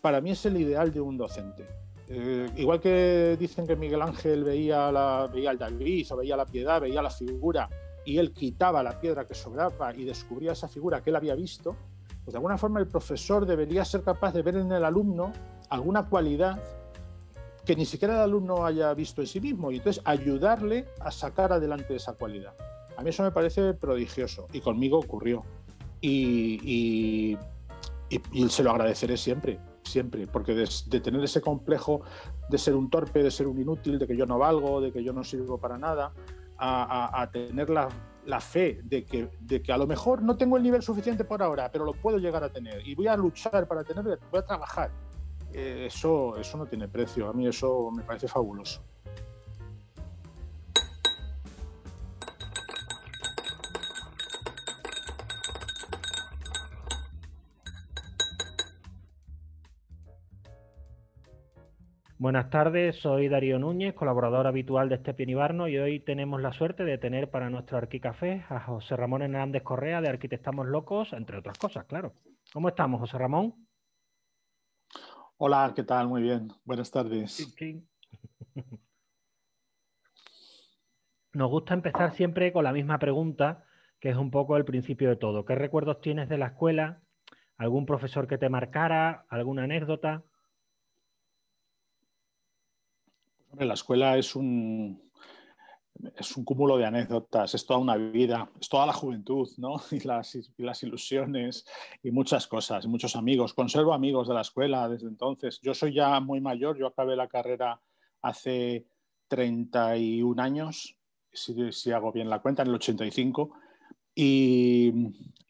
para mí es el ideal de un docente. Eh, igual que dicen que Miguel Ángel veía, la, veía el o veía la piedad, veía la figura, y él quitaba la piedra que sobraba y descubría esa figura que él había visto, pues de alguna forma el profesor debería ser capaz de ver en el alumno alguna cualidad que ni siquiera el alumno haya visto en sí mismo y entonces ayudarle a sacar adelante esa cualidad. A mí eso me parece prodigioso y conmigo ocurrió. Y, y, y se lo agradeceré siempre siempre, porque de, tener ese complejo de ser un torpe, de ser un inútil, de que yo no valgo, de que yo no sirvo para nada, a, tener la, fe de que, de que, a lo mejor no tengo el nivel suficiente por ahora, pero lo puedo llegar a tener y voy a luchar para tenerlo, voy a trabajar. Eh, eso, eso no tiene precio, a mí eso me parece fabuloso. Buenas tardes, soy Darío Núñez, colaborador habitual de Este Pienibarno y hoy tenemos la suerte de tener para nuestro Arquicafé a José Ramón Hernández Correa de Arquitectamos Locos, entre otras cosas, claro. ¿Cómo estamos, José Ramón? Hola, ¿qué tal? Muy bien. Buenas tardes. Nos gusta empezar siempre con la misma pregunta, que es un poco el principio de todo. ¿Qué recuerdos tienes de la escuela? ¿Algún profesor que te marcara? ¿Alguna anécdota? La escuela es un, es un cúmulo de anécdotas, es toda una vida, es toda la juventud, ¿no? Y las, las, ilusiones y muchas cosas, muchos amigos. Conservo amigos de la escuela desde entonces. Yo soy ya muy mayor, yo acabé la carrera hace 31 años, si, si hago bien la cuenta, en el 85 y,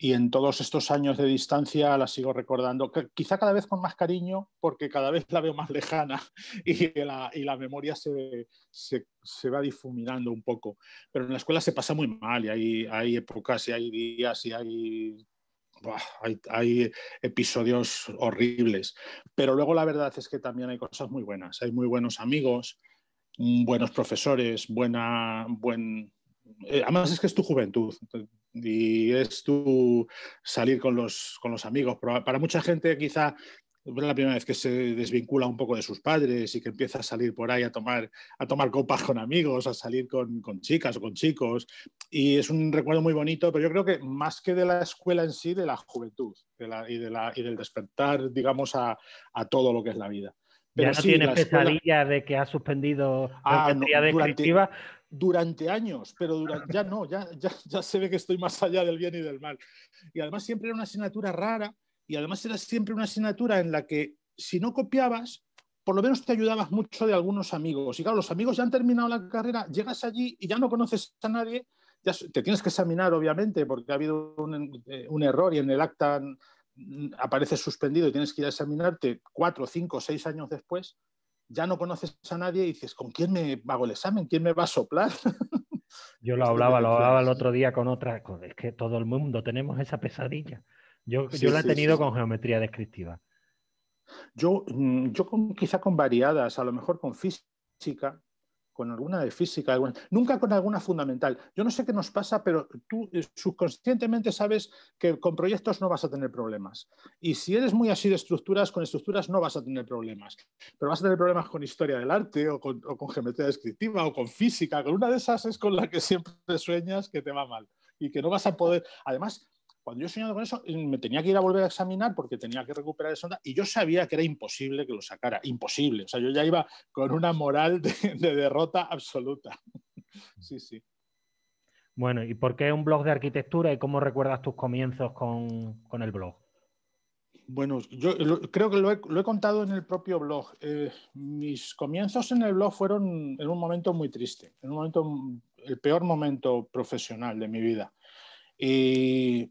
en todos estos años de distancia la sigo recordando, quizá cada vez con más cariño, porque cada vez la veo más lejana y la, y la memoria se, se, se, va difuminando un poco. Pero en la escuela se pasa muy mal y hay, hay épocas y hay días y hay hay, hay, episodios horribles, pero luego la verdad es que también hay cosas muy buenas, hay muy buenos amigos, buenos profesores, buena, buen... Eh, además es que es tu juventud, y es tu salir con los, con los amigos. Para mucha gente quizá es la primera vez que se desvincula un poco de sus padres y que empieza a salir por ahí a tomar, a tomar copas con amigos, a salir con, chicas o con chicos. Y es un recuerdo muy bonito, pero yo creo que más que de la escuela en sí, de la juventud y, del despertar, digamos, a, todo lo que es la vida. ya no tiene pesadilla de que ha suspendido ah, la no, durante años, pero ya no, ya, ya, se ve que estoy más allá del bien y del mal. Y además siempre era una asignatura rara y además era siempre una asignatura en la que si no copiabas, por lo menos te ayudabas mucho de algunos amigos. Y claro, los amigos ya han terminado la carrera, llegas allí y ya no conoces a nadie, ya te tienes que examinar obviamente porque ha habido un, eh, error y en el acta apareces suspendido y tienes que ir a examinarte cuatro, cinco, seis años después ya no conoces a nadie y dices, ¿con quién me hago el examen? ¿Quién me va a soplar? Yo lo hablaba, lo hablaba el otro día con otra, es que todo el mundo tenemos esa pesadilla. Yo, yo la he tenido con geometría descriptiva. Yo, mm, yo con, quizá con variadas, a lo mejor con física, con alguna de física, nunca con alguna fundamental. Yo no sé qué nos pasa, pero tú eh, subconscientemente sabes que con proyectos no vas a tener problemas. Y si eres muy así de estructuras, con estructuras no vas a tener problemas. Pero vas a tener problemas con historia del arte o con, o con geometría descriptiva o con física. Con una de esas es con la que siempre sueñas que te va mal y que no vas a poder. Además, cuando yo soñado con eso, me tenía que ir a volver a examinar porque tenía que recuperar esa onda y yo sabía que era imposible que lo sacara, imposible. O sea, yo ya iba con una moral de, derrota absoluta. Sí, sí. Bueno, ¿y por qué un blog de arquitectura y cómo recuerdas tus comienzos con, el blog? Bueno, yo creo que lo he, contado en el propio blog. Eh, mis comienzos en el blog fueron en un momento muy triste, en un momento, el peor momento profesional de mi vida. Y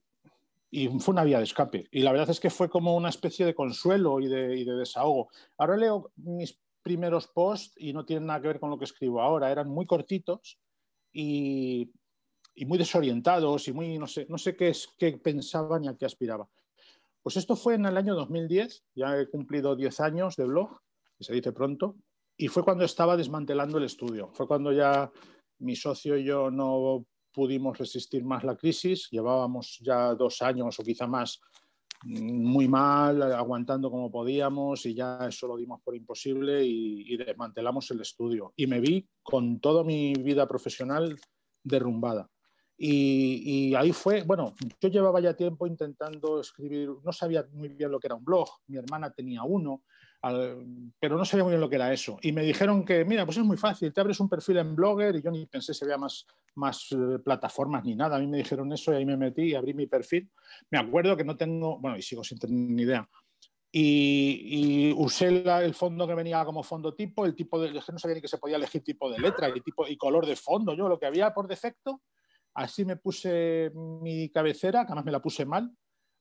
y fue una vía de escape. Y la verdad es que fue como una especie de consuelo y de, y de desahogo. Ahora leo mis primeros posts y no tienen nada que ver con lo que escribo ahora, eran muy cortitos y, y muy desorientados y muy, no sé, no sé qué, es, qué pensaba ni a qué aspiraba. Pues esto fue en el año 2010, ya he cumplido 10 años de blog, que se dice pronto, y fue cuando estaba desmantelando el estudio, fue cuando ya mi socio y yo no pudimos resistir más la crisis, llevábamos ya dos años o quizá más mm, muy mal, aguantando como podíamos y ya eso lo dimos por imposible y, desmantelamos el estudio. Y me vi con toda mi vida profesional derrumbada. Y, y, ahí fue, bueno, yo llevaba ya tiempo intentando escribir, no sabía muy bien lo que era un blog, mi hermana tenía uno, pero no sabía muy bien lo que era eso. Y me dijeron que, mira, pues es muy fácil, te abres un perfil en Blogger y yo ni pensé si había más, más eh, plataformas ni nada. A mí me dijeron eso y ahí me metí y abrí mi perfil. Me acuerdo que no tengo, bueno, y sigo sin tener ni idea. Y, usé el fondo que venía como fondo tipo, el tipo de, no sabía ni que se podía elegir tipo de letra y, tipo, y color de fondo. Yo lo que había por defecto, así me puse mi cabecera, que además me la puse mal,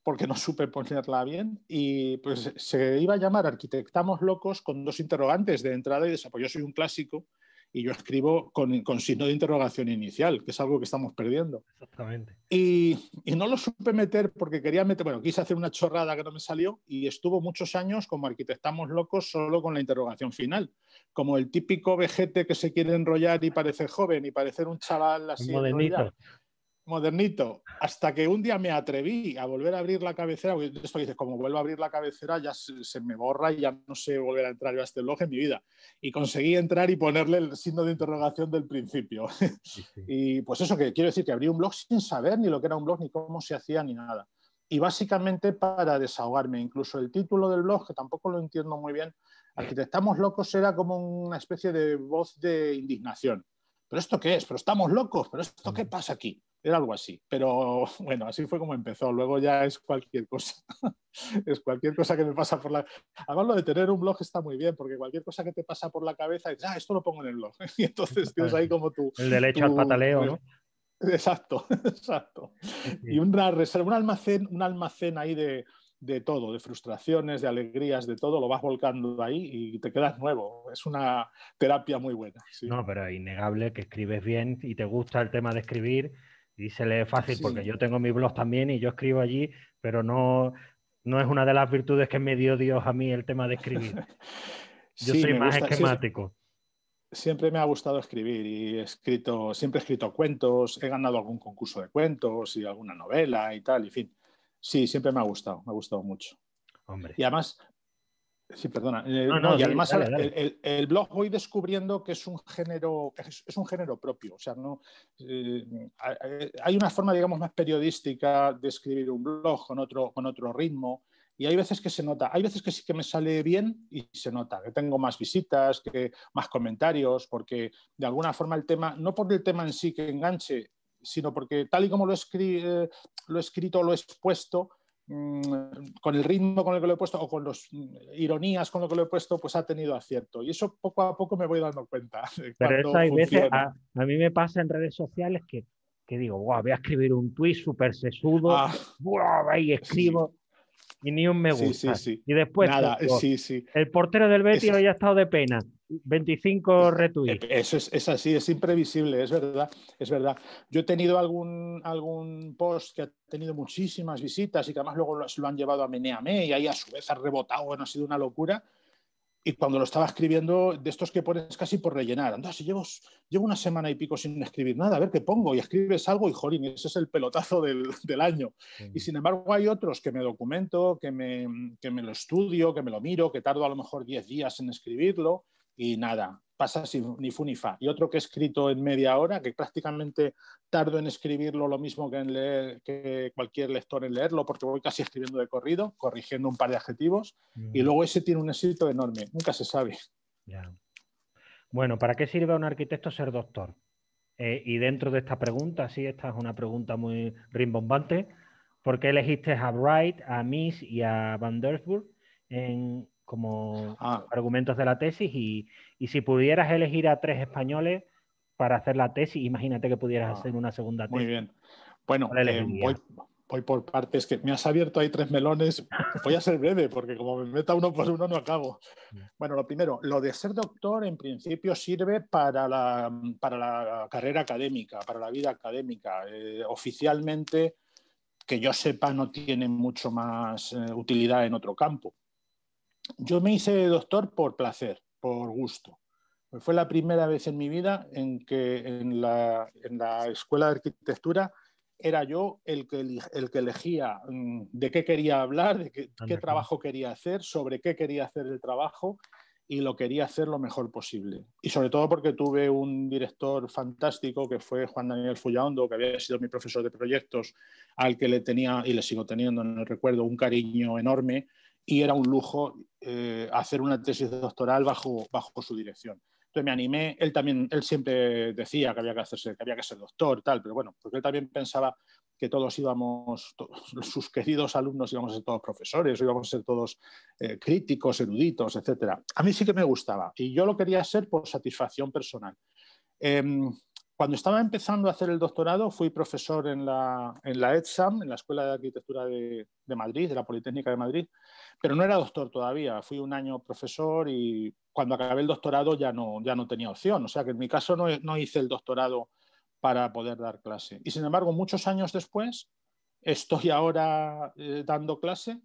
porque no supe ponerla bien, y pues se iba a llamar Arquitectamos Locos con dos interrogantes de entrada y de pues, yo soy un clásico y yo escribo con, con, signo de interrogación inicial, que es algo que estamos perdiendo. Exactamente. Y, no lo supe meter porque quería meter, bueno, quise hacer una chorrada que no me salió y estuvo muchos años como Arquitectamos Locos solo con la interrogación final, como el típico vejete que se quiere enrollar y parece joven y parecer un chaval así modernito, hasta que un día me atreví a volver a abrir la cabecera, esto dices, como vuelvo a abrir la cabecera ya se, me borra y ya no sé volver a entrar yo a este blog en mi vida. Y conseguí entrar y ponerle el signo de interrogación del principio. y pues eso que quiero decir, que abrí un blog sin saber ni lo que era un blog, ni cómo se hacía, ni nada. Y básicamente para desahogarme, incluso el título del blog, que tampoco lo entiendo muy bien, Arquitectamos Locos era como una especie de voz de indignación. ¿Pero esto qué es? ¿Pero estamos locos? ¿Pero esto qué mm. pasa aquí? Era algo así, pero bueno, así fue como empezó. Luego ya es cualquier cosa. es cualquier cosa que me pasa por la... Además, lo de tener un blog está muy bien, porque cualquier cosa que te pasa por la cabeza, dices, ah, esto lo pongo en el blog. y entonces tienes ahí como tú... El derecho al pataleo, ¿no? Exacto, exacto. Y una reserva, un almacén, un almacén ahí de, todo, de frustraciones, de alegrías, de todo, lo vas volcando ahí y te quedas nuevo. Es una terapia muy buena. No, pero es innegable que escribes bien y te gusta el tema de escribir y se lee fácil porque yo tengo mi blog también y yo escribo allí, pero no, no es una de las virtudes que me dio Dios a mí el tema de escribir. Yo soy más esquemático. siempre me ha gustado escribir y he escrito, siempre he escrito cuentos, he ganado algún concurso de cuentos y alguna novela y tal, y fin. Sí, siempre me ha gustado, me ha gustado mucho. Hombre. Y además, Sí, perdona. Eh, el, y además El, blog voy descubriendo que es un género, es, un género propio. O sea, no, eh, eh, hay una forma, digamos, más periodística de escribir un blog con otro, con otro ritmo. Y hay veces que se nota, hay veces que sí que me sale bien y se nota, que tengo más visitas, que más comentarios, porque de alguna forma el tema, no por el tema en sí que enganche, sino porque tal y como lo, escri lo he escrito, lo he expuesto, Mm, con el ritmo con el que lo he puesto o con las mm, ironías con lo que lo he puesto, pues ha tenido acierto. Y eso poco a poco me voy dando cuenta. Pero eso hay veces, a, mí me pasa en redes sociales que, digo, voy a escribir un tuit súper sesudo, ah. y escribo. Y ni un me gusta. y después, Nada, pues, sí el portero del Betis hoy ha estado de pena. 25 retweets. E-, eso es, es, así, es imprevisible, es verdad, es verdad. Yo he tenido algún, algún post que ha tenido muchísimas visitas y que además luego lo, lo han llevado a Meneame y ahí a su vez ha rebotado, bueno, ha sido una locura. Y cuando lo estaba escribiendo, de estos que pones casi por rellenar, anda, si llevo, llevo una semana y pico sin escribir nada, a ver qué pongo, y escribes algo y jolín, ese es el pelotazo del, del año. Y sin embargo hay otros que me documento, que me, que me, lo estudio, que me lo miro, que tardo a lo mejor 10 días en escribirlo, y nada, pasa sin ni fu ni fa. Y otro que he escrito en media hora, que prácticamente tardo en escribirlo lo mismo que en leer, que cualquier lector en leerlo, porque voy casi escribiendo de corrido, corrigiendo un par de adjetivos, mm. y luego ese tiene un éxito enorme, nunca se sabe. Bueno, ¿para qué sirve a un arquitecto ser doctor? Eh, y dentro de esta pregunta, sí, esta es una pregunta muy rimbombante, ¿por qué elegiste a Bright, a Miss y a Van Der en, como ah. argumentos de la tesis y, si pudieras elegir a tres españoles para hacer la tesis, imagínate que pudieras ah, hacer una segunda tesis. Muy bien. Bueno, eh, voy, por partes, que me has abierto ahí tres melones. Voy a ser breve porque como me meta uno por uno no acabo. Mm. Bueno, lo primero, lo de ser doctor en principio sirve para la, para la carrera académica, para la vida académica. Eh, oficialmente que yo sepa no tiene mucho más eh, utilidad en otro campo yo me hice doctor por placer, por gusto. Fue la primera vez en mi vida en que en la, escuela de arquitectura era yo el que, elegía mm, de qué quería hablar, de qué, trabajo quería hacer, sobre qué quería hacer el trabajo y lo quería hacer lo mejor posible. Y sobre todo porque tuve un director fantástico que fue Juan Daniel Fullaondo, que había sido mi profesor de proyectos, al que le tenía y le sigo teniendo, en el recuerdo, un cariño enorme y era un lujo eh, hacer una tesis doctoral bajo, bajo su dirección. Entonces me animé, él también, él siempre decía que había que hacerse, que había que ser doctor, tal, pero bueno, porque él también pensaba que todos íbamos, sus queridos alumnos íbamos a ser todos profesores, íbamos a ser todos eh, críticos, eruditos, etc. A mí sí que me gustaba y yo lo quería ser por satisfacción personal. Em, cuando estaba empezando a hacer el doctorado, fui profesor en la, en la en la Escuela de Arquitectura de, de, Madrid, de la Politécnica de Madrid, pero no era doctor todavía. Fui un año profesor y cuando acabé el doctorado ya no, ya no tenía opción. O sea que en mi caso no, no hice el doctorado para poder dar clase. Y sin embargo, muchos años después, estoy ahora eh, dando clase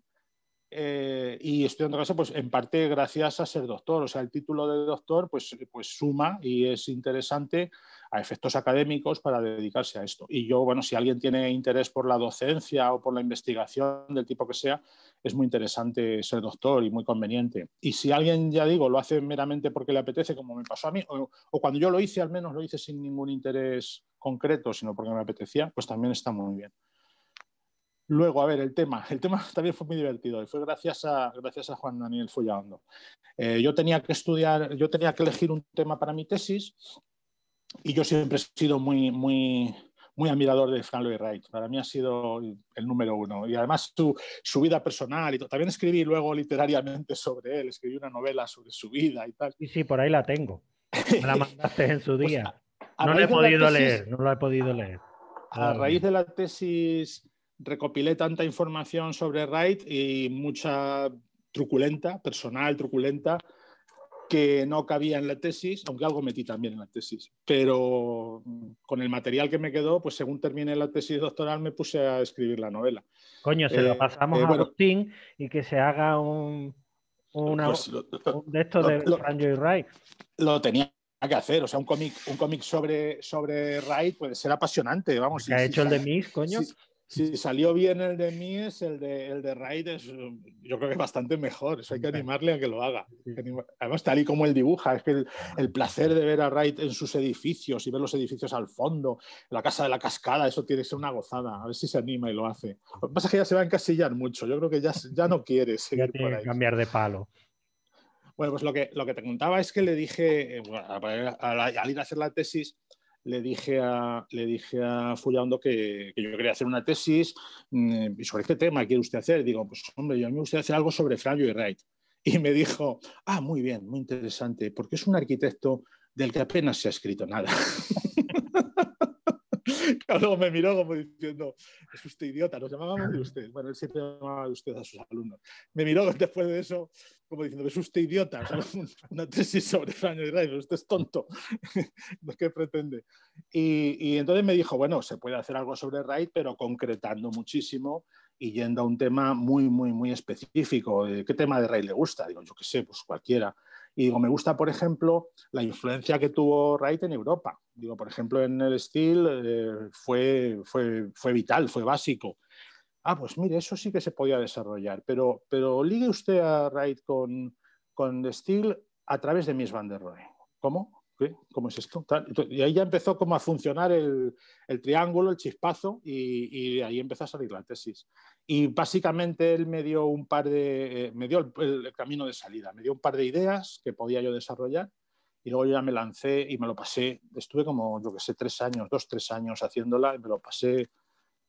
eh, y estoy en pues en parte gracias a ser doctor. O sea, el título de doctor pues, pues suma y es interesante a efectos académicos para dedicarse a esto. Y yo, bueno, si alguien tiene interés por la docencia o por la investigación del tipo que sea, es muy interesante ser doctor y muy conveniente. Y si alguien, ya digo, lo hace meramente porque le apetece, como me pasó a mí, o cuando yo lo hice, al menos lo hice sin ningún interés concreto, sino porque me apetecía, pues también está muy bien. Luego, a ver, el tema. El tema también fue muy divertido y fue gracias a, gracias a Juan Daniel Follando. Eh, yo tenía que estudiar, yo tenía que elegir un tema para mi tesis y yo siempre he sido muy, muy, muy admirador de Frank Lloyd Wright. Para mí ha sido el número uno. Y además su, su vida personal. Y También escribí luego literariamente sobre él. Escribí una novela sobre su vida y tal. Sí, sí, por ahí la tengo. Me la mandaste en su pues día. no he podido leer, no la he podido leer. A raíz de la tesis recopilé tanta información sobre Wright y mucha truculenta, personal, truculenta, que no cabía en la tesis, aunque algo metí también en la tesis. Pero con el material que me quedó, pues según terminé la tesis doctoral me puse a escribir la novela. Coño, se lo eh, pasamos eh, a Agustín y que se haga un, pues un de estos de Franjo Wright. Lo tenía que hacer, o sea, un cómic un cómic sobre, sobre Wright puede ser apasionante, vamos. ha hecho el de Miss, coño? si salió bien el de Mies, el de, el de Raid es, mm, yo creo que es bastante mejor. Eso hay que animarle a que lo haga. Además, tal y como él dibuja, es que el, placer de ver a Wright en sus edificios y ver los edificios al fondo, la casa de la cascada, eso tiene que ser una gozada. A ver si se anima y lo hace. Lo que pasa es que ya se va a encasillar mucho. Yo creo que ya, ya no quiere seguir por ahí. cambiar de palo. Bueno, pues lo que, lo que te contaba es que le dije, eh, bueno, al ir a hacer la tesis, le dije a, le dije a que, que, yo quería hacer una tesis mm, sobre este tema quiere usted hacer. Digo, pues hombre, yo a mí me gustaría hacer algo sobre Frank Lloyd Wright. Y me dijo, ah, muy bien, muy interesante, porque es un arquitecto del que apenas se ha escrito nada. Luego me miró como diciendo, es usted idiota, nos llamábamos de usted. Bueno, él siempre llamaba de usted a sus alumnos. Me miró después de eso como diciendo, es usted idiota, una tesis sobre Frank Lloyd usted es tonto, ¿qué pretende? Y, entonces me dijo, bueno, se puede hacer algo sobre Wright, pero concretando muchísimo y yendo a un tema muy, muy, muy específico. Eh, ¿Qué tema de Wright le gusta? Digo, yo qué sé, pues cualquiera. Y digo, me gusta, por ejemplo, la influencia que tuvo Wright en Europa. Digo, por ejemplo, en el Steel eh, fue, fue, fue vital, fue básico ah, pues mire, eso sí que se podía desarrollar, pero, pero ligue usted a Wright con, con Steel a través de Miss Van der Rohe. ¿Cómo? ¿Cómo es esto? Y ahí ya empezó como a funcionar el, el triángulo, el chispazo, y, ahí empezó a salir la tesis. Y básicamente él me dio un par de, eh, me dio el, camino de salida, me dio un par de ideas que podía yo desarrollar, y luego yo ya me lancé y me lo pasé, estuve como, yo que sé, tres años, dos, tres años haciéndola, y me lo pasé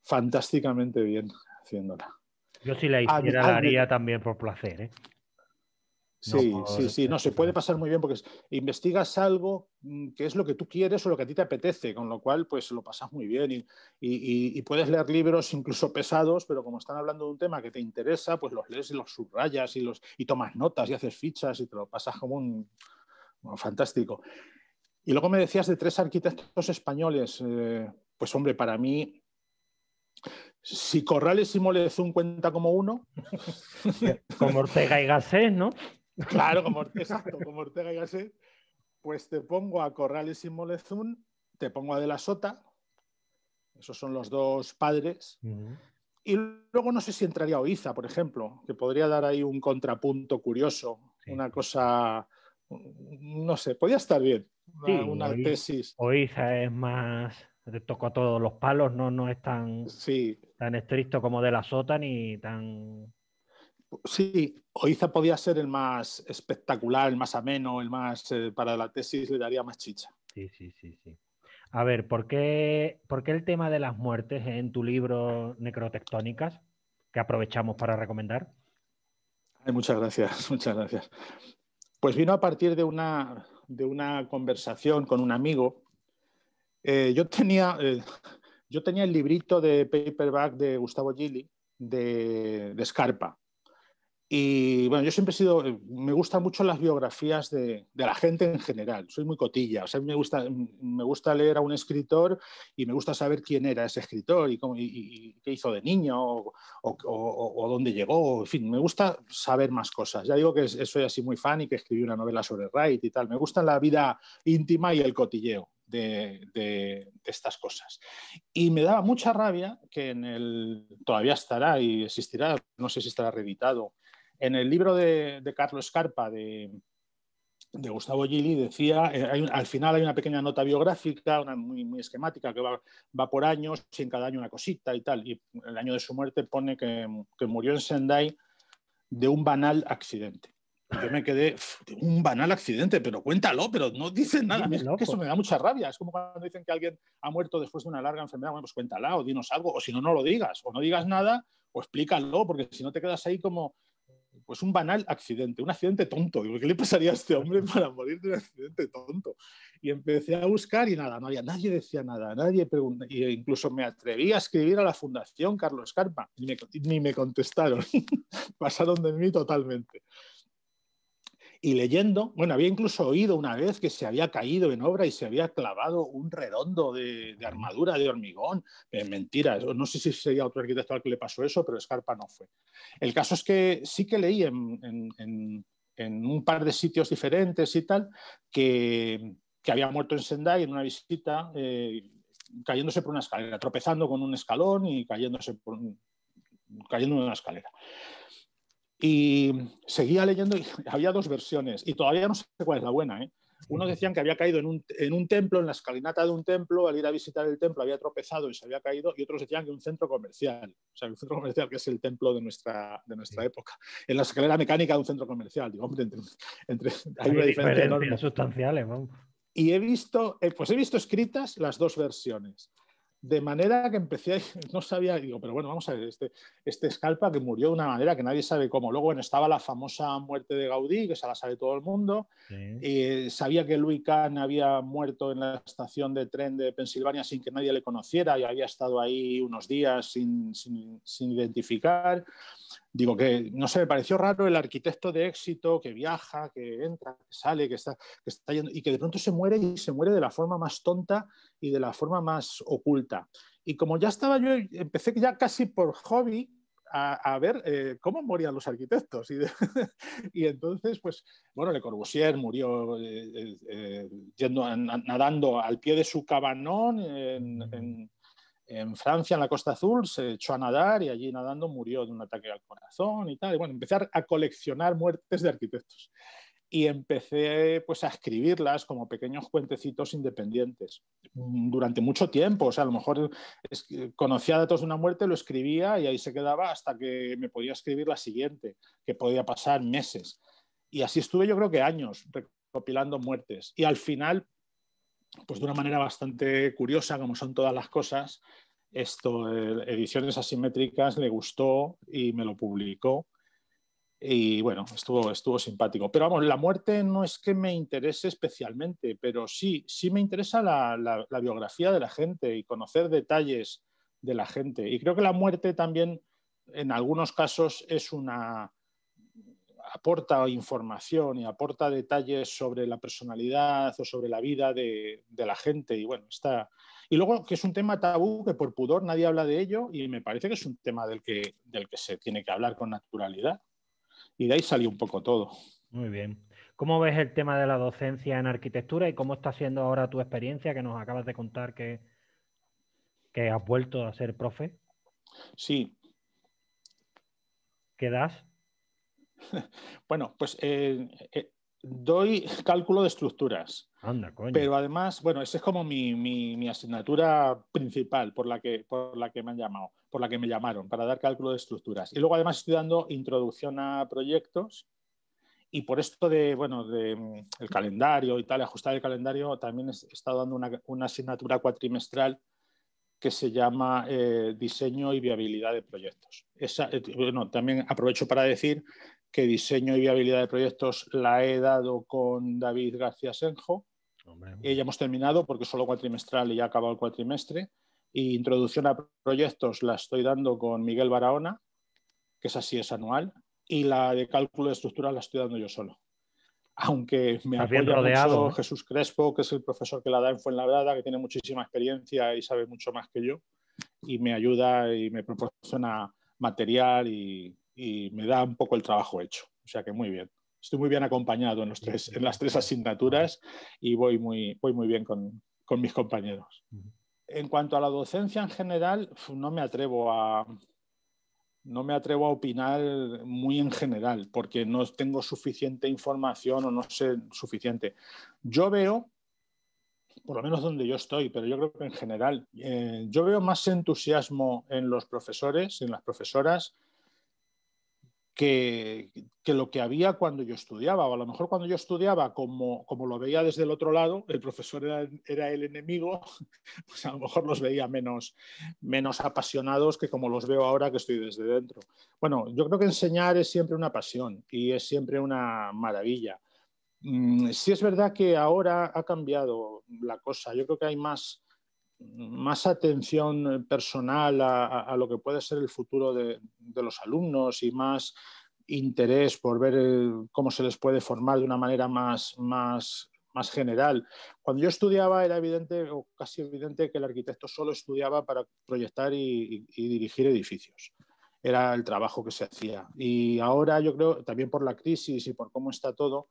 fantásticamente bien haciéndola. Yo si la hiciera la haría también por placer. ¿eh? Sí, sí, sí, no, se puede pasar muy bien porque investigas algo mm, que es lo que tú quieres o lo que a ti te apetece, con lo cual pues lo pasas muy bien y, puedes leer libros incluso pesados, pero como están hablando de un tema que te interesa, pues los lees y los subrayas y, los, y tomas notas y haces fichas y te lo pasas como un fantástico. Y luego me decías de tres arquitectos españoles, eh, pues hombre, para mí si Corrales y Molezún cuenta como uno. como Ortega y Gasset, ¿no? Claro, como, exacto, como Ortega y Gasset. Pues te pongo a Corrales y Molezún, te pongo a De la Sota, esos son los dos padres. Y luego no sé si entraría Oiza, por ejemplo, que podría dar ahí un contrapunto curioso, una cosa, no sé, podría estar bien, una tesis. Oiza es más ...te tocó a todos los palos, no, no es tan, tan estricto como de la sota ni tan. Sí, Oiza podía ser el más espectacular, el más ameno, el más eh, para la tesis le daría más chicha. Sí, sí, sí, sí. A ver, ¿por qué, el tema de las muertes en tu libro Necrotectónicas, que aprovechamos para recomendar? muchas gracias, muchas gracias. Pues vino a partir de una, de una conversación con un amigo eh, yo, tenía, eh, yo tenía el librito de paperback de Gustavo Gili de, de Scarpa. Y bueno, yo siempre he sido, eh, me gustan mucho las biografías de, la gente en general, soy muy cotilla, o sea, me gusta, me gusta leer a un escritor y me gusta saber quién era ese escritor y, cómo, qué hizo de niño o, o, dónde llegó, en fin, me gusta saber más cosas. Ya digo que soy así muy fan y que escribí una novela sobre Wright y tal, me gustan la vida íntima y el cotilleo de, estas cosas. Y me daba mucha rabia que en el, todavía estará y existirá, no sé si estará reeditado, en el libro de, Carlos Carpa de, Gustavo Gili decía, eh, al final hay una pequeña nota biográfica, una muy, muy esquemática, que va, va, por años, sin cada año una cosita y tal. Y el año de su muerte pone que murió en Sendai de un banal accidente. Yo me quedé un banal accidente, pero cuéntalo, pero no dicen nada. Es que eso me da mucha rabia. Es como cuando dicen que alguien ha muerto después de una larga enfermedad. Bueno, pues cuéntala o dinos algo. O si no, no lo digas. O no digas nada o explícalo, porque si no te quedas ahí como pues un banal accidente, un accidente tonto. ¿qué le pasaría a este hombre para morir de un accidente tonto? Y empecé a buscar y nada, no había, nadie decía nada, nadie preguntó. incluso me atreví a escribir a la Fundación Carlos Carpa, ni me contestaron. Pasaron de mí totalmente y leyendo, bueno, había incluso oído una vez que se había caído en obra y se había clavado un redondo de, armadura de hormigón. Eh, mentira, no sé si sería otro arquitecto al que le pasó eso, pero Scarpa no fue. El caso es que sí que leí en, un par de sitios diferentes y tal que, había muerto en Sendai en una visita. Eh, cayéndose por una escalera, tropezando con un escalón y cayéndose por una escalera. Y seguía leyendo y había dos versiones, y todavía no sé cuál es la buena. ¿eh? Unos decían que había caído en un, en un, templo, en la escalinata de un templo, al ir a visitar el templo había tropezado y se había caído, y otros decían que un centro comercial, o sea, un centro comercial que es el templo de nuestra, de nuestra época, en la escalera mecánica de un centro comercial. Digo, entre, hay, una diferencia sustanciales, Y he visto, eh, pues he visto escritas las dos versiones. De manera que empecé, no sabía, digo, pero bueno, vamos a ver, este, este escalpa que murió de una manera que nadie sabe cómo. Luego, estaba la famosa muerte de Gaudí, que se la sabe todo el mundo. Eh, sabía que Louis Kahn había muerto en la estación de tren de Pensilvania sin que nadie le conociera y había estado ahí unos días sin, sin, sin identificar digo que, no se me pareció raro el arquitecto de éxito que viaja, que entra, que sale, que está, yendo, y que de pronto se muere y se muere de la forma más tonta y de la forma más oculta. Y como ya estaba yo, empecé ya casi por hobby a, ver eh, cómo morían los arquitectos. Y, entonces, pues, bueno, Le Corbusier murió eh, eh, yendo, nadando al pie de su cabanón en en Francia, en la Costa Azul, se echó a nadar y allí nadando murió de un ataque al corazón y tal. Y bueno, empezar a coleccionar muertes de arquitectos y empecé pues a escribirlas como pequeños cuentecitos independientes mm, durante mucho tiempo, o sea, a lo mejor conocía datos de una muerte, lo escribía y ahí se quedaba hasta que me podía escribir la siguiente, que podía pasar meses. Y así estuve yo creo que años recopilando muertes y al final pues de una manera bastante curiosa, como son todas las cosas, esto, eh, Ediciones Asimétricas, le gustó y me lo publicó. Y bueno, estuvo, estuvo simpático. Pero vamos, la muerte no es que me interese especialmente, pero sí, sí me interesa la, la biografía de la gente y conocer detalles de la gente. Y creo que la muerte también, en algunos casos, es una, aporta información y aporta detalles sobre la personalidad o sobre la vida de, la gente. Y bueno, está. Y luego que es un tema tabú, que por pudor nadie habla de ello, y me parece que es un tema del que, del que se tiene que hablar con naturalidad. Y de ahí salió un poco todo. Muy bien. ¿Cómo ves el tema de la docencia en arquitectura y cómo está siendo ahora tu experiencia que nos acabas de contar que, que has vuelto a ser profe? Sí. ¿Qué das? Bueno, pues eh, eh, doy cálculo de estructuras. Pero además, bueno, esa es como mi, asignatura principal por la, que, por la que me han llamado, por la que me llamaron, para dar cálculo de estructuras. Y luego además estoy dando introducción a proyectos. Y por esto de, bueno, de mm, el calendario y tal, ajustar el calendario, también he estado dando una, asignatura cuatrimestral que se llama eh, Diseño y Viabilidad de Proyectos. Esa, bueno, también aprovecho para decir que diseño y viabilidad de proyectos la he dado con David García Senjo. Y ya hemos terminado porque es solo cuatrimestral y ya ha acabado el cuatrimestre. Y introducción a proyectos la estoy dando con Miguel Barahona, que es así, es anual. Y la de cálculo de estructuras la estoy dando yo solo. Aunque me ha rodeado, ¿eh? Jesús Crespo, que es el profesor que la da en Fuenlabrada, que tiene muchísima experiencia y sabe mucho más que yo. Y me ayuda y me proporciona material y, y me da un poco el trabajo hecho. O sea que muy bien. Estoy muy bien acompañado en, los tres, en las tres asignaturas y voy muy, voy muy bien con, con mis compañeros. En cuanto a la docencia en general, no me atrevo a, no me atrevo a opinar muy en general, porque no tengo suficiente información o no sé suficiente. Yo veo, por lo menos donde yo estoy, pero yo creo que en general, eh, yo veo más entusiasmo en los profesores, en las profesoras, que, lo que había cuando yo estudiaba, o a lo mejor cuando yo estudiaba, como, como lo veía desde el otro lado, el profesor era, el enemigo, pues a lo mejor los veía menos, menos apasionados que como los veo ahora que estoy desde dentro. Bueno, yo creo que enseñar es siempre una pasión y es siempre una maravilla. Mm, si es verdad que ahora ha cambiado la cosa, yo creo que hay más más atención eh, personal a, lo que puede ser el futuro de, los alumnos y más interés por ver eh, cómo se les puede formar de una manera más, general. Cuando yo estudiaba era evidente o casi evidente que el arquitecto solo estudiaba para proyectar y dirigir edificios. Era el trabajo que se hacía. Y ahora yo creo, también por la crisis y por cómo está todo,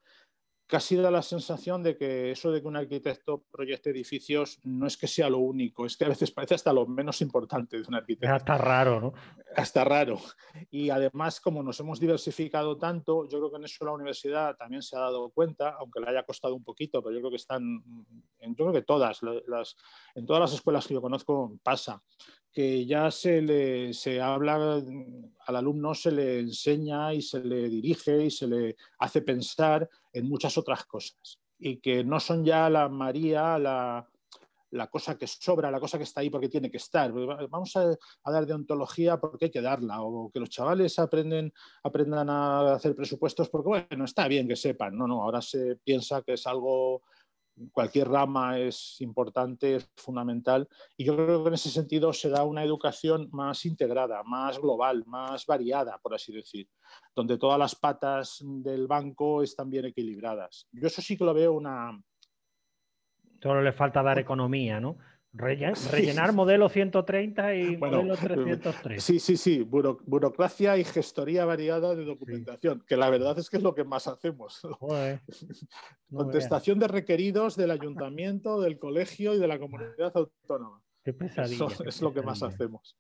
casi da la sensación de que eso de que un arquitecto proyecte edificios no es que sea lo único, es que a veces parece hasta lo menos importante de un arquitecto. Hasta raro, ¿no? Hasta raro. Y además, como nos hemos diversificado tanto, yo creo que en eso la universidad también se ha dado cuenta, aunque le haya costado un poquito, pero yo creo que están, yo creo que todas, las, en todas las escuelas que yo conozco pasa, que ya se le se habla mm, al alumno, se le enseña y se le dirige y se le hace pensar en muchas otras cosas y que no son ya la María, la, la cosa que sobra, la cosa que está ahí porque tiene que estar. Pues vamos a, dar deontología porque hay que darla, o que los chavales aprenden, aprendan a hacer presupuestos porque, bueno, está bien que sepan, no, no, ahora se piensa que es algo cualquier rama es importante, es fundamental. Y yo creo que en ese sentido se da una educación más integrada, más global, más variada, por así decir, donde todas las patas del banco están bien equilibradas. Yo eso sí que lo veo una... Solo le falta dar economía, ¿no? rellenar modelo 130 y modelo 303. Pues, sí, sí, sí, burocracia y gestoría variada de documentación, que la verdad es que es lo que más hacemos. Contestación de requeridos del ayuntamiento, del colegio y de la comunidad autónoma. Eso es lo que más hacemos.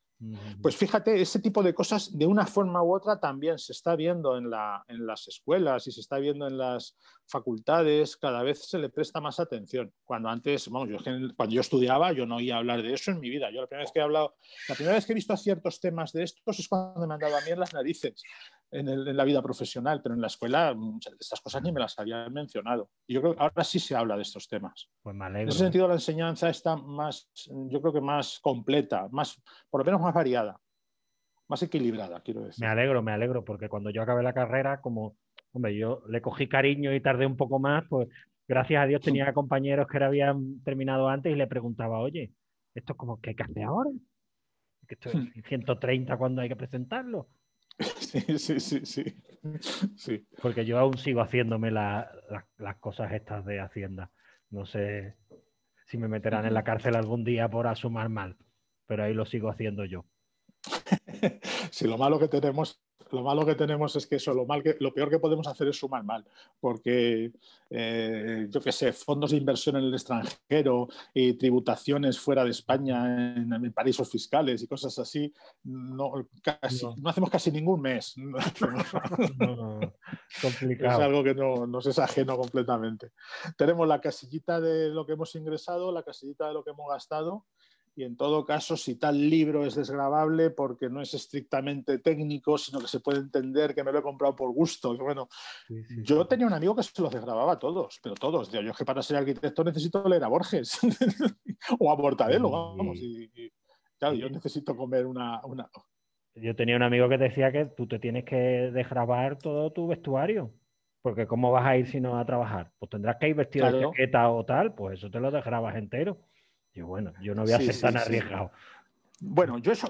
Pues fíjate, ese tipo de cosas de una forma u otra también se está viendo en, las escuelas y se está viendo en las facultades, cada vez se le presta más atención. Cuando antes, yo, cuando yo estudiaba yo no oía hablar de eso en mi vida. Yo la primera vez que he hablado, la primera vez que he visto ciertos temas de estos es cuando me han dado a mí las narices en, la vida profesional, pero en la escuela estas cosas ni me las habían mencionado. Y yo creo que ahora sí se habla de estos temas. Pues me en ese sentido, la enseñanza está más, yo creo que más completa, más, por lo menos más variada, más equilibrada, quiero decir. Me alegro, me alegro, porque cuando yo acabé la carrera, como, hombre, yo le cogí cariño y tardé un poco más, pues gracias a Dios tenía compañeros que habían terminado antes y le preguntaba, oye, ¿esto es como qué hay que hacer ahora? Que esto es 130 hmm. cuando hay que presentarlo. sí, sí, sí, sí, Porque yo aún sigo haciéndome las cosas estas de Hacienda. No sé si me meterán en la cárcel algún día por asumar mal, pero ahí lo sigo haciendo yo. si lo malo que tenemos lo malo que tenemos es que eso, lo, mal lo peor que podemos hacer es sumar mal, porque eh, yo qué sé, fondos de inversión en el extranjero y tributaciones fuera de España en, paraísos fiscales y cosas así, no, hacemos casi ningún mes. Es algo que nos es ajeno completamente. Tenemos la casillita de lo que hemos ingresado, la casillita de lo que hemos gastado y en todo caso, si tal libro es desgrabable porque no es estrictamente técnico, sino que se puede entender que me lo he comprado por gusto. Bueno, yo tenía un amigo que se los desgrababa a todos, pero todos. Yo es que para ser arquitecto necesito leer a Borges o a Mortadelo, vamos. Y, claro, yo necesito comer una, una... Yo tenía un amigo que decía que tú te tienes que desgrabar todo tu vestuario. Porque ¿cómo vas a ir si no a trabajar? Pues tendrás que ir vestido de chaqueta o tal, pues eso te lo desgrabas entero bueno, yo no voy a tan arriesgado. Bueno, yo eso,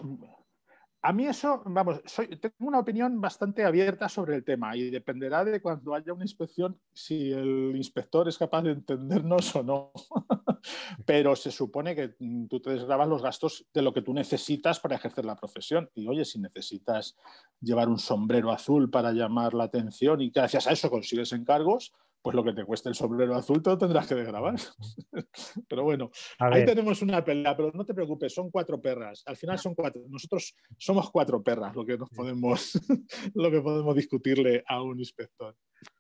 a mí eso, vamos, tengo una opinión bastante abierta sobre el tema y dependerá de cuando haya una inspección si el inspector es capaz de entendernos o no. Pero se supone que tú te desgrabas los gastos de lo que tú necesitas para ejercer la profesión. Y oye, si necesitas llevar un sombrero azul para llamar la atención y gracias a eso consigues encargos, pues lo que te cueste el sombrero azul te lo tendrás que desgrabar. pero bueno, ahí tenemos una pelea, pero no te preocupes, son cuatro perras. Al final son cuatro. Nosotros somos cuatro perras lo que nos podemos, lo que podemos discutirle a un inspector.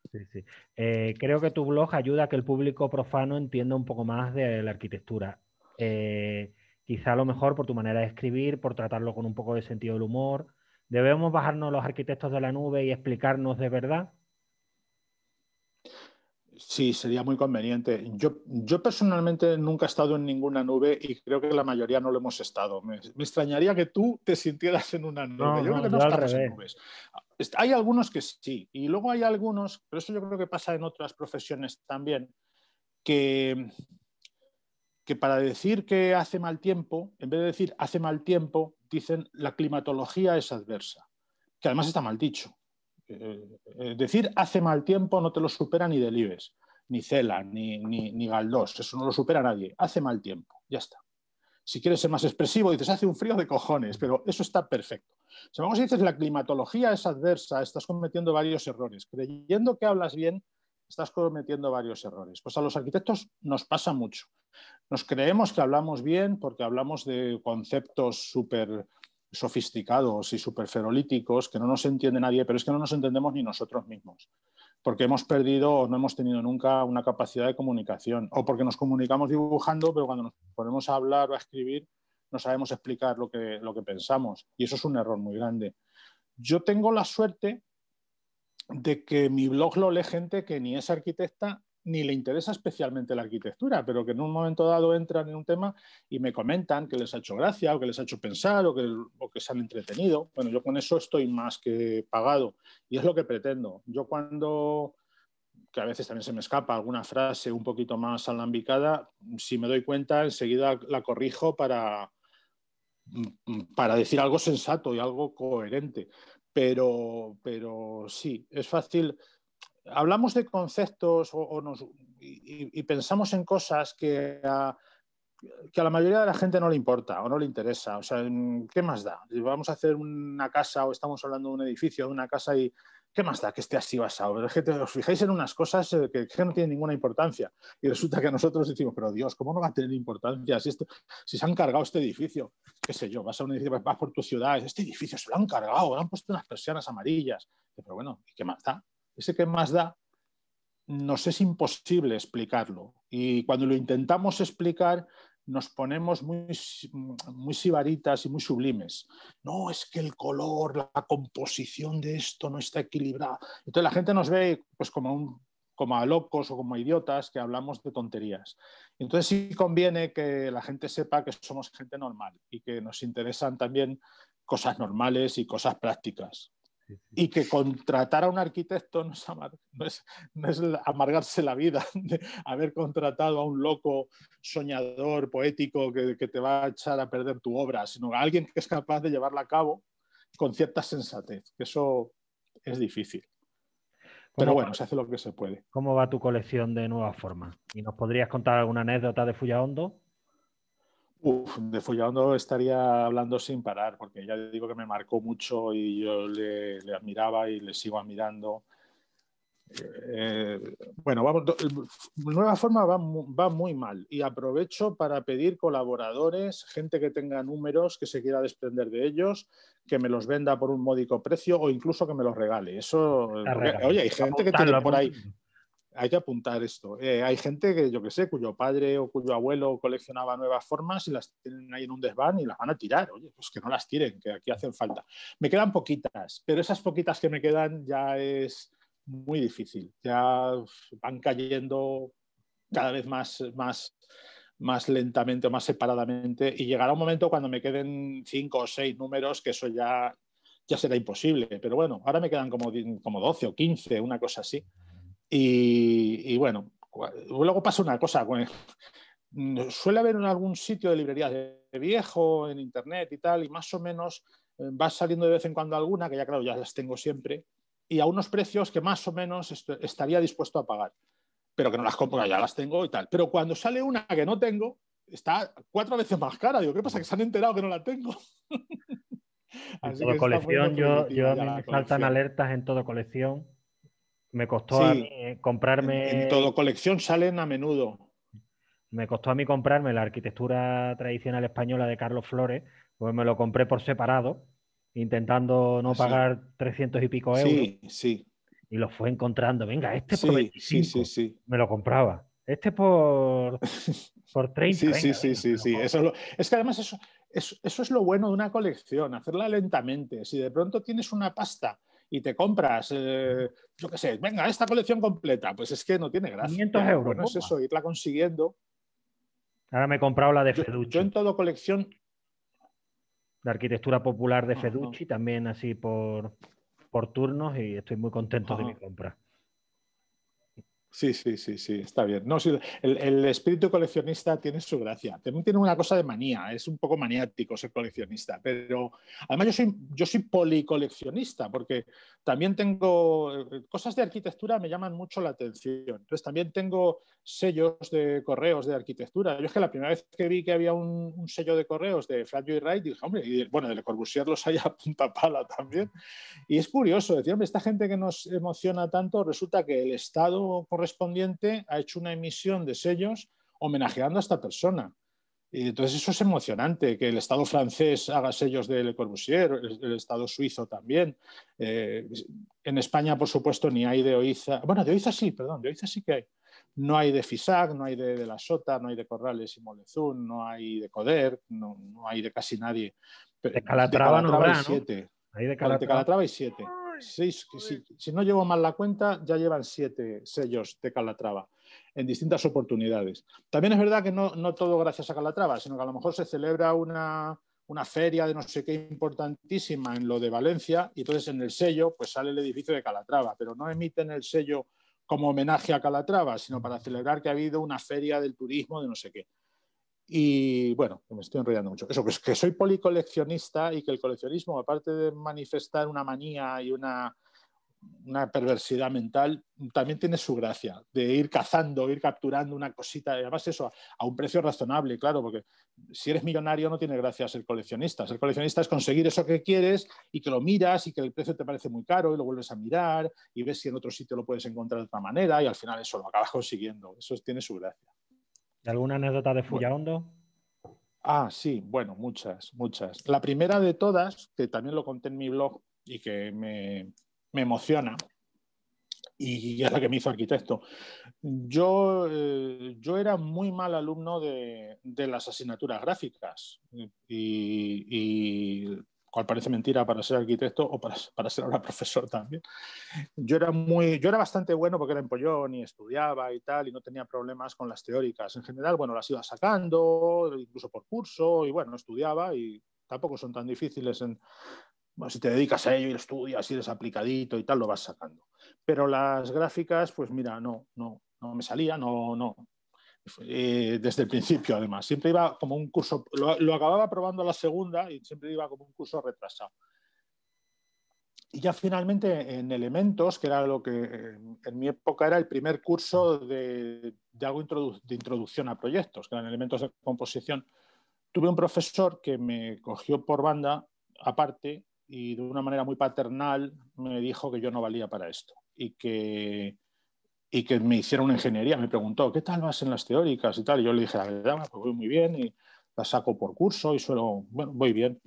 Sí, sí. Eh, creo que tu blog ayuda a que el público profano entienda un poco más de la arquitectura. Eh, quizá a lo mejor por tu manera de escribir, por tratarlo con un poco de sentido del humor. ¿Debemos bajarnos los arquitectos de la nube y explicarnos de verdad? Sí, sería muy conveniente. Yo, yo personalmente nunca he estado en ninguna nube y creo que la mayoría no lo hemos estado. Me, extrañaría que tú te sintieras en una nube. Hay algunos que sí, y luego hay algunos, pero eso yo creo que pasa en otras profesiones también, que, que para decir que hace mal tiempo, en vez de decir hace mal tiempo, dicen la climatología es adversa, que además está mal dicho. Eh, eh, decir hace mal tiempo no te lo supera ni Delibes, ni Cela, ni, ni, Galdós, eso no lo supera nadie, hace mal tiempo, ya está. Si quieres ser más expresivo, dices, hace un frío de cojones, pero eso está perfecto. Si vamos dices, la climatología es adversa, estás cometiendo varios errores. Creyendo que hablas bien, estás cometiendo varios errores. Pues a los arquitectos nos pasa mucho. Nos creemos que hablamos bien porque hablamos de conceptos súper sofisticados y superferolíticos que no nos entiende nadie, pero es que no nos entendemos ni nosotros mismos, porque hemos perdido o no hemos tenido nunca una capacidad de comunicación, o porque nos comunicamos dibujando, pero cuando nos ponemos a hablar o a escribir no sabemos explicar lo que, lo que pensamos, y eso es un error muy grande. Yo tengo la suerte de que mi blog lo lee gente que ni es arquitecta ni le interesa especialmente la arquitectura, pero que en un momento dado entran en un tema y me comentan que les ha hecho gracia o que les ha hecho pensar o que, que se han entretenido. Bueno, yo con eso estoy más que pagado y es lo que pretendo. Yo cuando, que a veces también se me escapa alguna frase un poquito más alambicada, si me doy cuenta enseguida la corrijo para, para decir algo sensato y algo coherente. Pero, pero sí, es fácil hablamos de conceptos o, y, pensamos en cosas que a, que a la mayoría de la gente no le importa o no le interesa. O sea, ¿qué más da? Vamos a hacer una casa o estamos hablando de un edificio, de una casa y ¿qué más da que esté así basado? Es que os fijáis en unas cosas eh, que, que, no tienen ninguna importancia y resulta que nosotros decimos, pero Dios, ¿cómo no va a tener importancia si, esto, si se han cargado este edificio? ¿Qué sé yo? Vas a un edificio, vas por tu ciudad, este edificio se lo han cargado, han puesto unas persianas amarillas. Pero bueno, ¿y qué más da? ese que más da, nos es imposible explicarlo. Y cuando lo intentamos explicar, nos ponemos muy, muy sibaritas y muy sublimes. No, es que el color, la composición de esto no está equilibrada. Entonces la gente nos ve pues, como, como a locos o como a idiotas que hablamos de tonterías. Entonces sí conviene que la gente sepa que somos gente normal y que nos interesan también cosas normales y cosas prácticas. Y que contratar a un arquitecto no es, amargarse la vida, de haber contratado a un loco soñador, poético, que, te va a echar a perder tu obra, sino a alguien que es capaz de llevarla a cabo con cierta sensatez, que eso es difícil. Pero bueno, se hace lo que se puede. ¿Cómo va tu colección de nueva forma? ¿Y nos podrías contar alguna anécdota de Fullahondo? Uf, de Follando estaría hablando sin parar, porque ya digo que me marcó mucho y yo le, admiraba y le sigo admirando. Eh, bueno, vamos, eh, Nueva Forma va, muy mal y aprovecho para pedir colaboradores, gente que tenga números, que se quiera desprender de ellos, que me los venda por un módico precio o incluso que me los regale. Eso, eh, oye, hay gente que tiene por ahí hay que apuntar esto. Eh, hay gente que, yo que sé, cuyo padre o cuyo abuelo coleccionaba nuevas formas y las tienen ahí en un desván y las van a tirar. Oye, pues que no las tiren, que aquí hacen falta. Me quedan poquitas, pero esas poquitas que me quedan ya es muy difícil. Ya van cayendo cada vez más, más, más lentamente o más separadamente y llegará un momento cuando me queden cinco o seis números que eso ya, ya será imposible. Pero bueno, ahora me quedan como, como 12 o 15, una cosa así. Y, bueno, luego pasa una cosa, mm, suele haber en algún sitio de librería de viejo, en internet y tal, y más o menos eh, vas saliendo de vez en cuando alguna, que ya claro, ya las tengo siempre, y a unos precios que más o menos estaría dispuesto a pagar, pero que no las compro, ya las tengo y tal. Pero cuando sale una que no tengo, está cuatro veces más cara. Digo, ¿qué pasa? Que se han enterado que no la tengo. en todo colección, yo, yo me faltan alertas en todo colección me costó a mí eh, comprarme. En, todo colección salen a menudo. Me costó a mí comprarme la arquitectura tradicional española de Carlos Flores, pues me lo compré por separado, intentando no ah, pagar 300 y pico euros. Sí, sí. Y lo fue encontrando. Venga, este por sí, Sí, sí, sí. Me lo compraba. Este por, por 30. sí, sí, sí, sí, Eso es, lo, es que además eso, eso es lo bueno de una colección, hacerla lentamente. Si de pronto tienes una pasta y te compras, eh, yo qué sé, venga, esta colección completa, pues es que no tiene gracia. 500 euros. no es eso, irla consiguiendo. Ahora me he comprado la de Feducci. Yo, en todo colección. La arquitectura popular de Feducci, también así por, por turnos, y estoy muy contento de mi compra. Sí, sí, sí, sí, está bien. No, el, espíritu coleccionista tiene su gracia. También tiene una cosa de manía, es un poco maniático ser coleccionista, pero además yo yo soy policoleccionista, porque también tengo eh, cosas de arquitectura me llaman mucho la atención. Entonces también tengo sellos de correos de arquitectura. Yo es que la primera vez que vi que había un, sello de correos de Frank Lloyd Wright, dije, hombre, y, bueno, de Le Corbusier los hay a punta pala también. Y es curioso, decir, esta gente que nos emociona tanto, resulta que el Estado correspondiente ha hecho una emisión de sellos homenajeando a esta persona entonces eso es emocionante, que el Estado francés haga sellos de Le Corbusier, el, Estado suizo también. Eh, en España, por supuesto, ni hay de Oiza. Bueno, de Oiza sí, perdón, de Oiza sí que hay. No hay de FISAC, no hay de, de La Sota, no hay de Corrales y Molezún, no hay de CODER, no, no hay de casi nadie. de Calatrava, no hay siete. de Calatrava. y siete. si, si, no llevo mal la cuenta, ya llevan siete sellos de Calatrava en distintas oportunidades. También es verdad que no, no todo gracias a Calatrava, sino que a lo mejor se celebra una, una feria de no sé qué importantísima en lo de Valencia y entonces en el sello pues sale el edificio de Calatrava, pero no emiten el sello como homenaje a Calatrava, sino para celebrar que ha habido una feria del turismo de no sé qué. Y bueno, me estoy enrollando mucho. Eso, pues que soy policoleccionista y que el coleccionismo, aparte de manifestar una manía y una una perversidad mental, también tiene su gracia de ir cazando, ir capturando una cosita, además eso a, un precio razonable, claro, porque si eres millonario no tiene gracia ser coleccionista. Ser coleccionista es conseguir eso que quieres y que lo miras y que el precio te parece muy caro y lo vuelves a mirar y ves si en otro sitio lo puedes encontrar de otra manera y al final eso lo acabas consiguiendo. Eso tiene su gracia. ¿Alguna anécdota de Fullahondo? Ah, sí, bueno, muchas, muchas. La primera de todas, que también lo conté en mi blog y que me, me emociona y es la que me hizo arquitecto. Yo, eh, yo era muy mal alumno de, de las asignaturas gráficas y, cual parece mentira para ser arquitecto o para, para, ser ahora profesor también. Yo era, muy, yo era bastante bueno porque era empollón y estudiaba y tal y no tenía problemas con las teóricas. En general, bueno, las iba sacando, incluso por curso y bueno, estudiaba y tampoco son tan difíciles en, bueno, si te dedicas a ello y estudias y eres aplicadito y tal, lo vas sacando. Pero las gráficas, pues mira, no, no, no me salía, no, no. Eh, desde el principio, además. Siempre iba como un curso, lo, acababa probando a la segunda y siempre iba como un curso retrasado. Y ya finalmente en Elementos, que era lo que eh, en mi época era el primer curso de, de introducción a proyectos, que eran elementos de composición, tuve un profesor que me cogió por banda aparte y de una manera muy paternal me dijo que yo no valía para esto y que, y que me hiciera una ingeniería. Me preguntó, ¿qué tal vas en las teóricas y tal? yo le dije, la verdad, pues voy muy bien y la saco por curso y suelo, bueno, voy bien.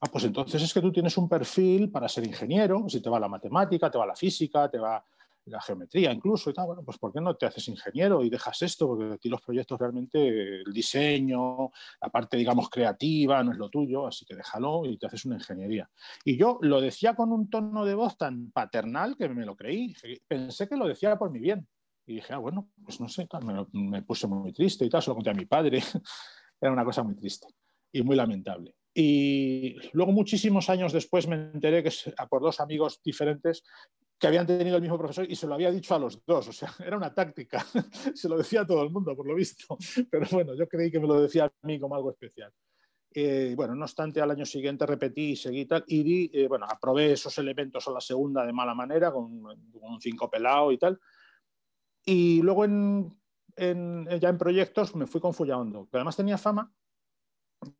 Ah, pues entonces es que tú tienes un perfil para ser ingeniero, si te va la matemática, te va la física, te va la geometría incluso y tal, bueno, pues ¿por qué no te haces ingeniero y dejas esto? Porque a ti los proyectos realmente, el diseño, la parte, digamos, creativa, no es lo tuyo, así que déjalo y te haces una ingeniería. Y yo lo decía con un tono de voz tan paternal que me lo creí, pensé que lo decía por mi bien. Y dije, ah, bueno, pues no sé, me, me, puse muy triste y tal, se lo conté a mi padre, era una cosa muy triste y muy lamentable. Y luego muchísimos años después me enteré que por dos amigos diferentes que habían tenido el mismo profesor y se lo había dicho a los dos. O sea, era una táctica. se lo decía a todo el mundo, por lo visto. Pero bueno, yo creí que me lo decía a mí como algo especial. Eh, bueno, no obstante, al año siguiente repetí y seguí tal, y di, eh, bueno, aprobé esos elementos a la segunda de mala manera, con, un cinco pelado y tal. Y luego en, ya en proyectos me fui con Fullaondo, que además tenía fama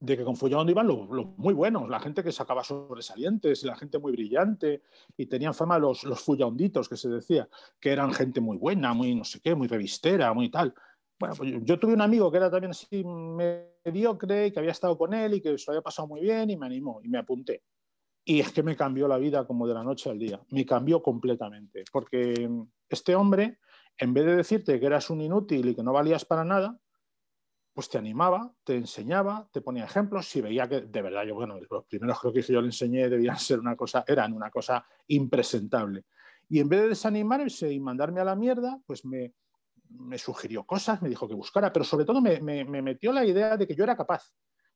de que con Follón iban los, muy buenos, la gente que sacaba sobresalientes la gente muy brillante y tenían fama los, los que se decía, que eran gente muy buena, muy no sé qué, muy revistera, muy tal. Bueno, pues yo, tuve un amigo que era también así mediocre, y que había estado con él y que se lo había pasado muy bien y me animó y me apunté. Y es que me cambió la vida como de la noche al día, me cambió completamente, porque este hombre, en vez de decirte que eras un inútil y que no valías para nada, pues te animaba, te enseñaba, te ponía ejemplos, si veía que de verdad yo, bueno, los primeros creo que yo le enseñé debían ser una cosa, eran una cosa impresentable. Y en vez de desanimarse y mandarme a la mierda, pues me, me sugirió cosas, me dijo que buscara, pero sobre todo me, me, metió la idea de que yo era capaz,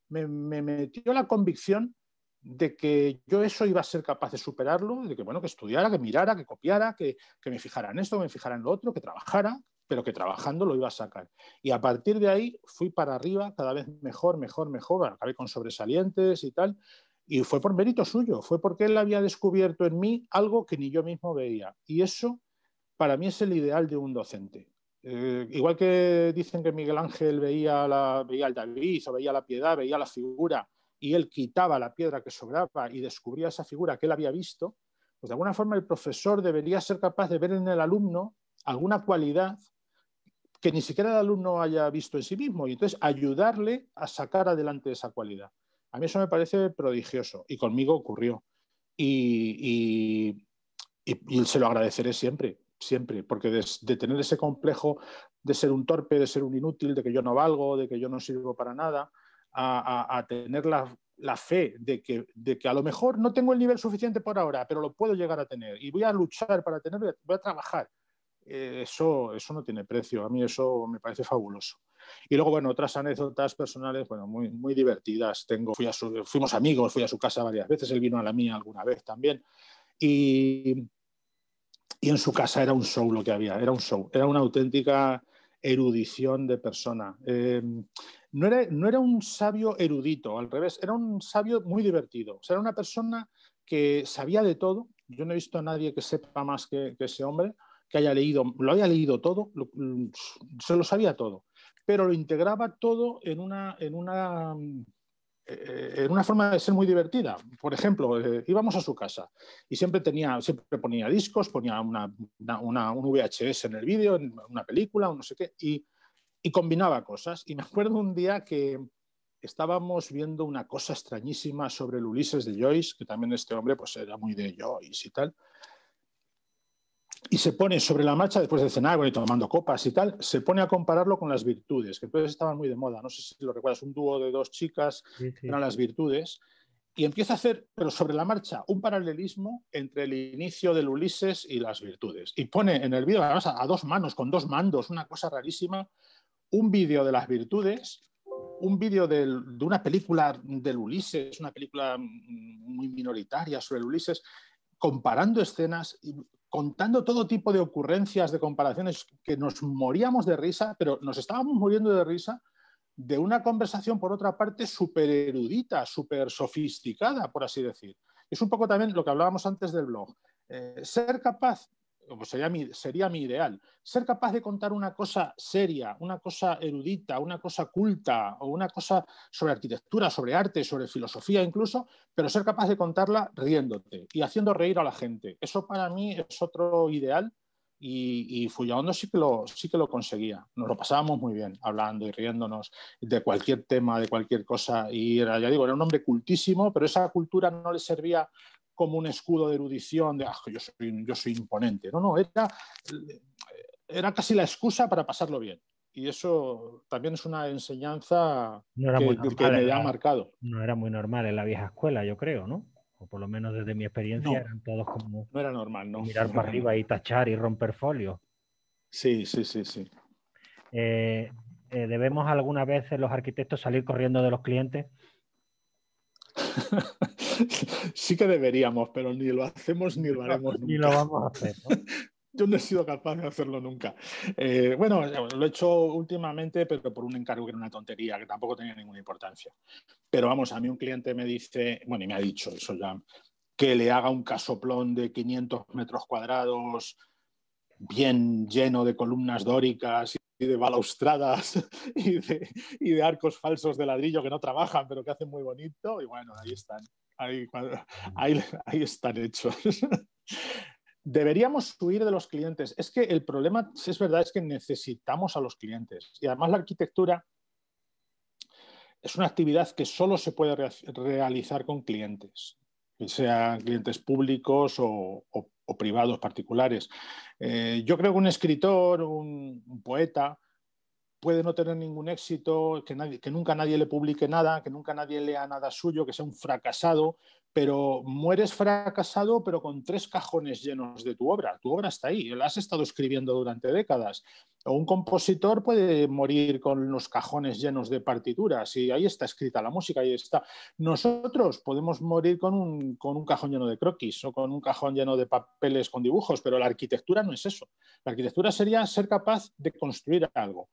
me, metió la convicción de que yo eso iba a ser capaz de superarlo, de que bueno, que estudiara, que mirara, que copiara, que, que me fijara en esto, que me fijara en lo otro, que trabajara, pero que trabajando lo iba a sacar. Y a partir de ahí fui para arriba, cada vez mejor, mejor, mejor, acabé con sobresalientes y tal, y fue por mérito suyo, fue porque él había descubierto en mí algo que ni yo mismo veía. Y eso para mí es el ideal de un docente. Eh, igual que dicen que Miguel Ángel veía, la, veía el David o veía la piedad, veía la figura, y él quitaba la piedra que sobraba y descubría esa figura que él había visto, pues de alguna forma el profesor debería ser capaz de ver en el alumno alguna cualidad ni siquiera el alumno haya visto en sí mismo y entonces ayudarle a sacar adelante esa cualidad. A mí eso me parece prodigioso y conmigo ocurrió. Y, y, se lo agradeceré siempre, siempre, porque de, tener ese complejo de ser un torpe, de ser un inútil, de que yo no valgo, de que yo no sirvo para nada, a, tener la, la fe de que, de que, a lo mejor no tengo el nivel suficiente por ahora, pero lo puedo llegar a tener y voy a luchar para tenerlo, voy a trabajar eh, eso, eso no tiene precio. A mí eso me parece fabuloso. Y luego, bueno, otras anécdotas personales, bueno, muy, muy divertidas. Tengo, fuimos amigos, fui a su casa varias veces, él vino a la mía alguna vez también. Y, en su casa era un show lo que había, era un show, era una auténtica erudición de persona. Eh, no, era, no era un sabio erudito, al revés, era un sabio muy divertido. O sea, era una persona que sabía de todo. Yo no he visto a nadie que sepa más que ese hombre que haya leído, lo había leído todo, se lo sabía todo, pero lo integraba todo en una, en una, eh, en una forma de ser muy divertida. Por ejemplo, eh, íbamos a su casa y siempre, tenía, siempre ponía discos, ponía un VHS en el vídeo, en una película, o no sé qué, y, combinaba cosas. Y me acuerdo un día que, estábamos viendo una cosa extrañísima sobre el Ulises de Joyce, que también este hombre pues era muy de Joyce y tal, y se pone sobre la marcha después de cenar, bueno, tomando copas y tal, se pone a compararlo con las virtudes, que entonces estaban muy de moda, no sé si lo recuerdas, un dúo de dos chicas, eran las virtudes, y empieza a hacer, pero sobre la marcha, un paralelismo entre el inicio del Ulises y las virtudes. Y pone en el vídeo, además, a dos manos, con dos mandos, una cosa rarísima, un vídeo de las virtudes, un vídeo de, una película del Ulises, una película muy minoritaria sobre el Ulises, comparando escenas, contando todo tipo de ocurrencias, de comparaciones, que nos moríamos de risa, pero nos estábamos muriendo de risa de una conversación, por otra parte, súper erudita, súper sofisticada, por así decir. Es un poco también lo que hablábamos antes del blog. Eh, ser capaz sería, mi, sería mi ideal. Ser capaz de contar una cosa seria, una cosa erudita, una cosa culta o una cosa sobre arquitectura, sobre arte, sobre filosofía incluso, pero ser capaz de contarla riéndote y haciendo reír a la gente. Eso para mí es otro ideal y, y sí que, lo, sí que lo conseguía. Nos lo pasábamos muy bien hablando y riéndonos de cualquier tema, de cualquier cosa. Y era, ya digo, era un hombre cultísimo, pero esa cultura no le servía como un escudo de erudición, de ah, yo, soy, yo soy imponente. No, no, era, era casi la excusa para pasarlo bien. Y eso también es una enseñanza que, me ha marcado. No era muy normal en la vieja escuela, yo creo, ¿no? O por lo menos desde mi experiencia eran todos como... No era normal, ¿no? Mirar para arriba y tachar y romper folio. Sí, sí, sí, sí. Eh, eh, ¿Debemos alguna vez los arquitectos salir corriendo de los clientes? sí que deberíamos, pero ni lo hacemos ni lo haremos Ni lo vamos a hacer. Yo no he sido capaz de hacerlo nunca. Eh, bueno, lo he hecho últimamente, pero por un encargo que era una tontería, que tampoco tenía ninguna importancia. Pero vamos, a mí un cliente me dice, bueno, y me ha dicho eso ya, que le haga un casoplón de 500 metros cuadrados, bien lleno de columnas dóricas y de balaustradas y de arcos falsos de ladrillo que no trabajan, pero que hacen muy bonito. Y bueno, ahí están ahí, están hechos. Deberíamos huir de los clientes. Es que el problema, es verdad, es que necesitamos a los clientes. Y además la arquitectura es una actividad que solo se puede realizar con clientes, que sean clientes públicos o, privados particulares. Eh, yo creo que un escritor, un poeta, puede no tener ningún éxito, que, nunca nadie le publique nada, que nunca nadie lea nada suyo, que sea un fracasado, pero mueres fracasado, pero con tres cajones llenos de tu obra. Tu obra está ahí, la has estado escribiendo durante décadas. un compositor puede morir con los cajones llenos de partituras y ahí está escrita la música, ahí está. Nosotros podemos morir con un cajón lleno de croquis o con un cajón lleno de papeles con dibujos, pero la arquitectura no es eso. La arquitectura sería ser capaz de construir algo.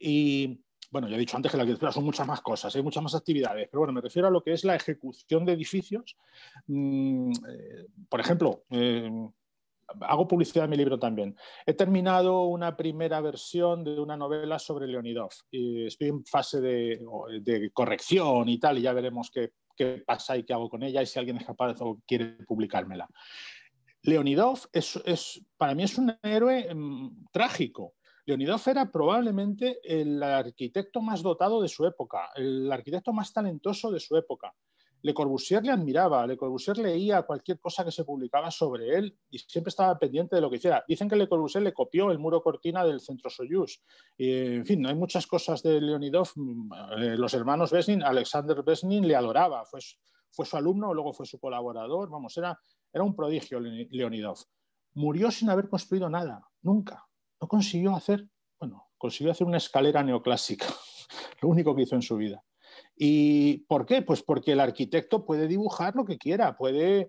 Y bueno, ya he dicho antes que la arquitectura son muchas más cosas, hay muchas más actividades, pero bueno, me refiero a lo que es la ejecución de edificios. Mm, eh, por ejemplo, eh, hago publicidad de mi libro también. He terminado una primera versión de una novela sobre Leonidov. y estoy en fase de, corrección y tal, y ya veremos qué, pasa y qué hago con ella y si alguien es capaz o quiere publicármela. Leonidov es, para mí es un héroe mm, trágico Leonidov era probablemente el arquitecto más dotado de su época, el arquitecto más talentoso de su época. Le Corbusier le admiraba, Le Corbusier leía cualquier cosa que se publicaba sobre él y siempre estaba pendiente de lo que hiciera. Dicen que Le Corbusier le copió el muro cortina del Centro Soyuz. Y, en fin, no hay muchas cosas de Leonidov. Mm, eh, los hermanos Besnin, Alexander Besnin le adoraba, fue, su alumno, luego fue su colaborador. Vamos, era un prodigio Leonidov. Murió sin haber construido nada, nunca no consiguió hacer, bueno, consiguió hacer una escalera neoclásica, lo único que hizo en su vida. ¿Y por qué? Pues porque el arquitecto puede dibujar lo que quiera, puede,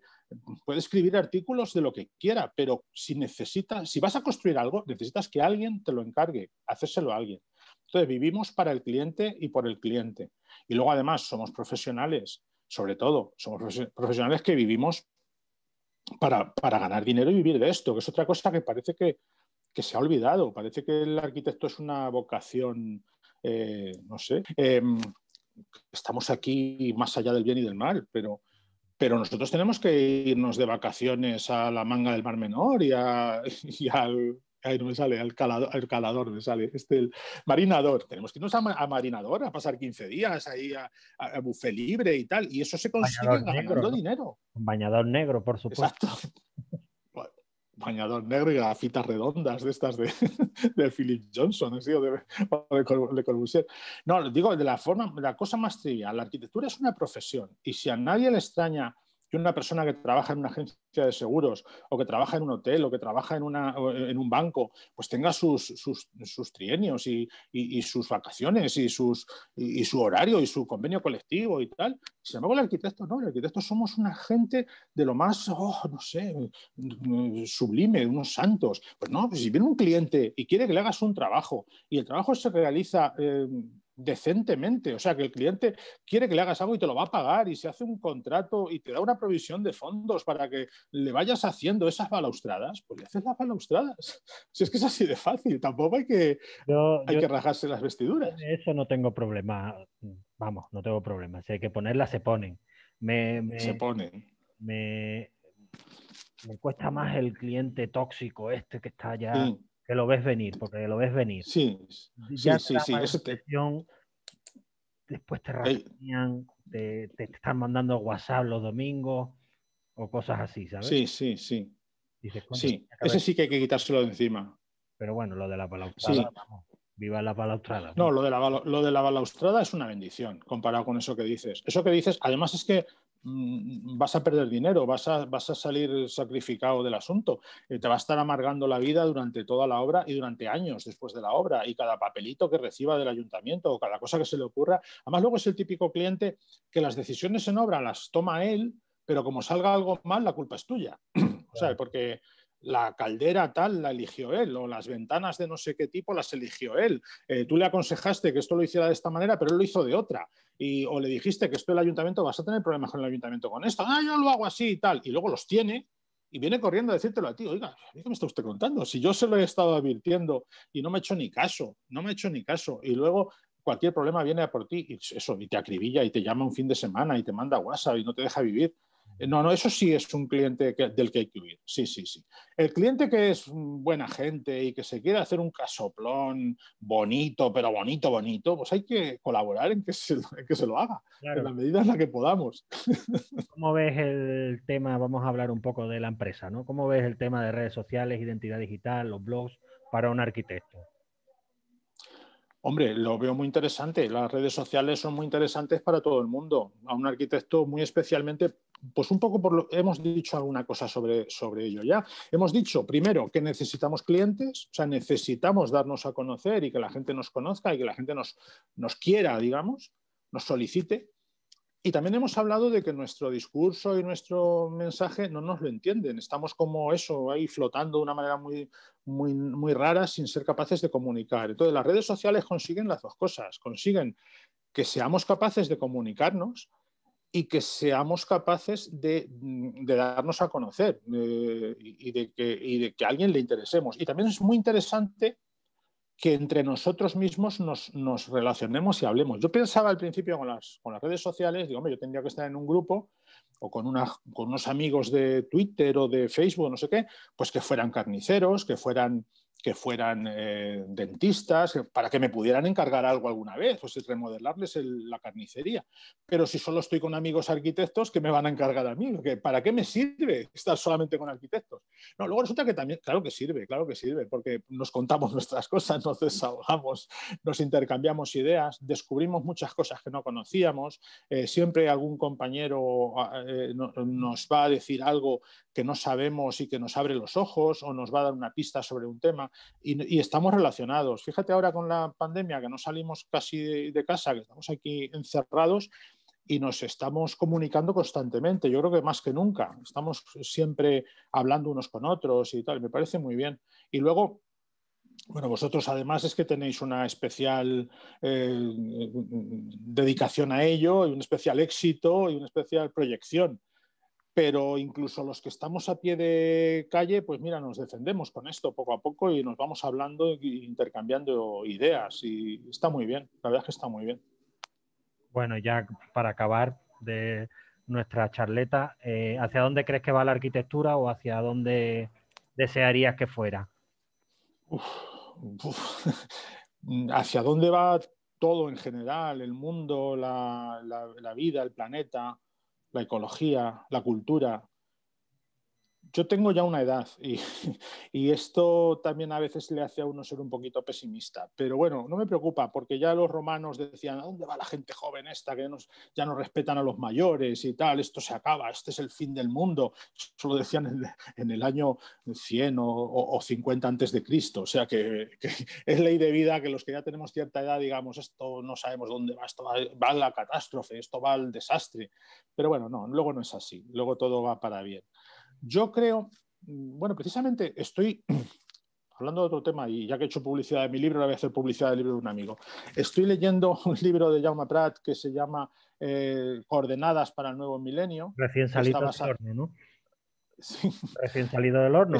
puede escribir artículos de lo que quiera, pero si necesitas, si vas a construir algo, necesitas que alguien te lo encargue, hacérselo a alguien. Entonces vivimos para el cliente y por el cliente. Y luego además somos profesionales, sobre todo, somos profesionales que vivimos para, para ganar dinero y vivir de esto, que es otra cosa que parece que, que se ha olvidado. Parece que el arquitecto es una vocación, eh, no sé. Em, estamos aquí más allá del bien y del mal, pero, pero nosotros tenemos que irnos de vacaciones a la manga del Mar Menor y, al... ahí no me sale, al calador, al calador me sale, este, el marinador. Tenemos que irnos a, marinador a pasar 15 días ahí a, a, libre y tal. Y eso se consigue ganando dinero. Bañador negro, por supuesto. Exacto. bañador negro y gafitas redondas de estas de, Philip Johnson, ¿eh? o de, Le Corbusier. No, digo, de la forma, la cosa más trivial, la arquitectura es una profesión y si a nadie le extraña que una persona que trabaja en una agencia de seguros o que trabaja en un hotel o que trabaja en, una, eh, en un banco, pues tenga sus, trienios y, sus vacaciones y, sus, y, su horario y su convenio colectivo y tal. Sin embargo, el arquitecto no, el arquitecto somos una gente de lo más, oh, no sé, sublime, unos santos. Pues no, pues si viene un cliente y quiere que le hagas un trabajo y el trabajo se realiza... Eh, decentemente. O sea, que el cliente quiere que le hagas algo y te lo va a pagar y se hace un contrato y te da una provisión de fondos para que le vayas haciendo esas balaustradas, pues le haces las balaustradas. Si es que es así de fácil, tampoco hay que, hay que rajarse las vestiduras. Eso no tengo problema, vamos, no tengo problema. Si hay que ponerlas, se ponen. se ponen. Me, cuesta más el cliente tóxico este que está ya lo ves venir, porque lo ves venir. Sí, ya sí, sí, Después te rastrean, te, están mandando WhatsApp los domingos o cosas así, ¿sabes? Sí, sí, sí. sí, ese sí que hay que quitárselo de encima. Pero bueno, lo de la balaustrada, viva la balaustrada. No, lo, de la, lo de la balaustrada es una bendición comparado con eso que dices. Eso que dices, además es que Mm, vas a perder dinero, vas a, vas a salir sacrificado del asunto, eh, te va a estar amargando la vida durante toda la obra y durante años después de la obra y cada papelito que reciba del ayuntamiento o cada cosa que se le ocurra. Además, luego es el típico cliente que las decisiones en obra las toma él, pero como salga algo mal, la culpa es tuya. O sea, porque la caldera tal la eligió él, o las ventanas de no sé qué tipo las eligió él. Eh, tú le aconsejaste que esto lo hiciera de esta manera, pero él lo hizo de otra. Y, o le dijiste que esto el ayuntamiento, vas a tener problemas con el ayuntamiento con esto, ah, yo lo hago así y tal. Y luego los tiene y viene corriendo a decírtelo a ti, oiga, ¿qué me está usted contando? Si yo se lo he estado advirtiendo y no me ha hecho ni caso, no me ha hecho ni caso. Y luego cualquier problema viene a por ti y eso, y te acribilla y te llama un fin de semana y te manda WhatsApp y no te deja vivir. Eh, no, no, eso sí es un cliente del que hay que huir. Sí, sí, sí. El cliente que es buena gente y que se quiere hacer un casoplón bonito, pero bonito, bonito, pues hay que colaborar en que se, que se lo haga, en la medida en la que podamos. ¿Cómo ves el tema? Vamos a hablar un poco de la empresa, ¿no? ¿Cómo ves el tema de redes sociales, identidad digital, los blogs para un arquitecto? Hombre, lo veo muy interesante. Las redes sociales son muy interesantes para todo el mundo. A un arquitecto muy especialmente pues un poco por lo, hemos dicho alguna cosa sobre, ello ya. Hemos dicho, primero, que necesitamos clientes, o sea, necesitamos darnos a conocer y que la gente nos conozca y que la gente nos, quiera, digamos, nos solicite. Y también hemos hablado de que nuestro discurso y nuestro mensaje no nos lo entienden. Estamos como eso, ahí flotando de una manera muy, muy, muy rara sin ser capaces de comunicar. Entonces, las redes sociales consiguen las dos cosas. Consiguen que seamos capaces de comunicarnos, y que seamos capaces de, mm, darnos a conocer eh, y, de que, de que, a alguien le interesemos. Y también es muy interesante que entre nosotros mismos nos, relacionemos y hablemos. Yo pensaba al principio con las, con las redes sociales, digo, yo tendría que estar en un grupo o con, con unos amigos de Twitter o de Facebook, no sé qué, pues que fueran carniceros, que fueran que fueran eh, dentistas, eh, para que me pudieran encargar algo alguna vez, o si remodelarles la carnicería. Pero si solo estoy con amigos arquitectos, ¿qué me van a encargar a mí? ¿Para qué me sirve estar solamente con arquitectos? No, luego resulta que también, claro que sirve, claro que sirve, porque nos contamos nuestras cosas, nos desahogamos, nos intercambiamos ideas, descubrimos muchas cosas que no conocíamos, eh, siempre algún compañero ah, nos va a decir algo que no sabemos y que nos abre los ojos o nos va a dar una pista sobre un tema y, estamos relacionados. Fíjate ahora con la pandemia, que no salimos casi de, casa, que estamos aquí encerrados y nos estamos comunicando constantemente. Yo creo que más que nunca. Estamos siempre hablando unos con otros y tal. Me parece muy bien. Y luego, bueno, vosotros además es que tenéis una especial eh, dedicación a ello y un especial éxito y una especial proyección pero incluso los que estamos a pie de calle, pues mira, nos defendemos con esto poco a poco y nos vamos hablando e intercambiando ideas y está muy bien, la verdad es que está muy bien. Bueno, ya para acabar de nuestra charleta, eh, ¿hacia dónde crees que va la arquitectura o hacia dónde desearías que fuera? ¿Hacia dónde va todo en general, el mundo, la vida, el planeta? la ecología, la cultura, yo tengo ya una edad y, esto también a veces le hace a uno ser un poquito pesimista, pero bueno, no me preocupa porque ya los romanos decían, ¿a dónde va la gente joven esta que ya no respetan a los mayores y tal? Esto se acaba, este es el fin del mundo. Eso lo decían en, el año 100 o, 50 antes de Cristo, o sea que, es ley de vida que los que ya tenemos cierta edad digamos, esto no sabemos dónde va, esto va, a la catástrofe, esto va al desastre, pero bueno, no, luego no es así, luego todo va para bien. Yo creo, mm, bueno, precisamente estoy hablando de otro tema, y ya que he hecho publicidad de mi libro, le voy a hacer publicidad del libro de un amigo. Estoy leyendo un libro de Jaume Pratt que se llama eh, Coordenadas para el Nuevo Milenio. Recién salido del horno, ¿no? Sí. Recién salido del horno.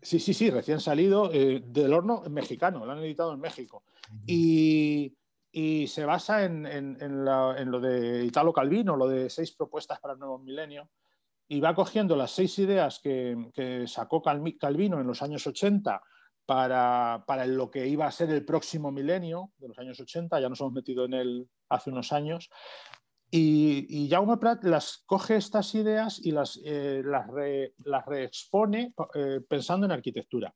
Sí, sí, sí, recién salido eh, del horno mexicano, lo han editado en México. Y, se basa en, lo de Italo Calvino, lo de seis propuestas para el nuevo milenio, y va cogiendo las seis ideas que, sacó Calvino en los años 80 para, lo que iba a ser el próximo milenio de los años 80, ya nos hemos metido en él hace unos años, y, y Jaume Prat las coge estas ideas y las, eh, las, reexpone eh, pensando en arquitectura.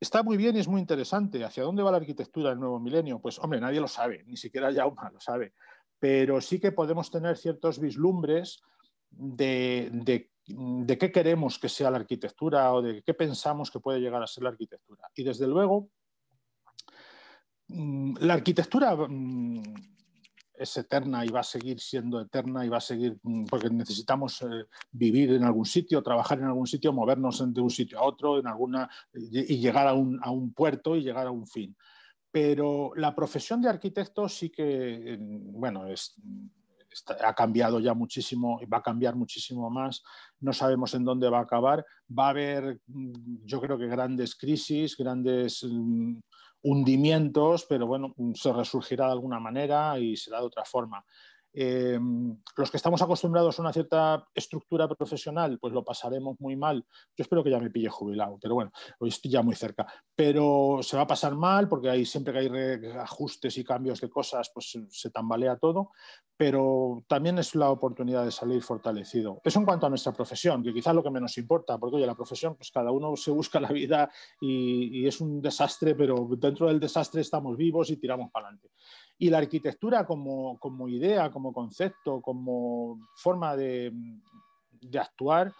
Está muy bien y es muy interesante. ¿Hacia dónde va la arquitectura del nuevo milenio? Pues hombre, nadie lo sabe, ni siquiera Jaume lo sabe, pero sí que podemos tener ciertos vislumbres de, qué queremos que sea la arquitectura o de qué pensamos que puede llegar a ser la arquitectura. Y desde luego, mm, la arquitectura mm, es eterna y va a seguir siendo eterna y va a seguir mm, porque necesitamos eh, vivir en algún sitio, trabajar en algún sitio, movernos de un sitio a otro en alguna, y llegar a un, a un puerto y llegar a un fin. Pero la profesión de arquitecto sí que, bueno, es, ha cambiado ya muchísimo y va a cambiar muchísimo más. No sabemos en dónde va a acabar. Va a haber, mm, yo creo que grandes crisis, grandes mm, hundimientos, pero bueno, mm, se resurgirá de alguna manera y será de otra forma. Eh, los que estamos acostumbrados a una cierta estructura profesional, pues lo pasaremos muy mal. Yo espero que ya me pille jubilado, pero bueno, hoy estoy ya muy cerca. Pero se va a pasar mal porque hay, siempre que hay ajustes y cambios de cosas, pues se tambalea todo. Pero también es la oportunidad de salir fortalecido. Eso en cuanto a nuestra profesión, que quizás lo que menos importa, porque oye, la profesión, pues cada uno se busca la vida y, y es un desastre, pero dentro del desastre estamos vivos y tiramos para adelante. Y la arquitectura como, idea, como concepto, como forma de, de actuar,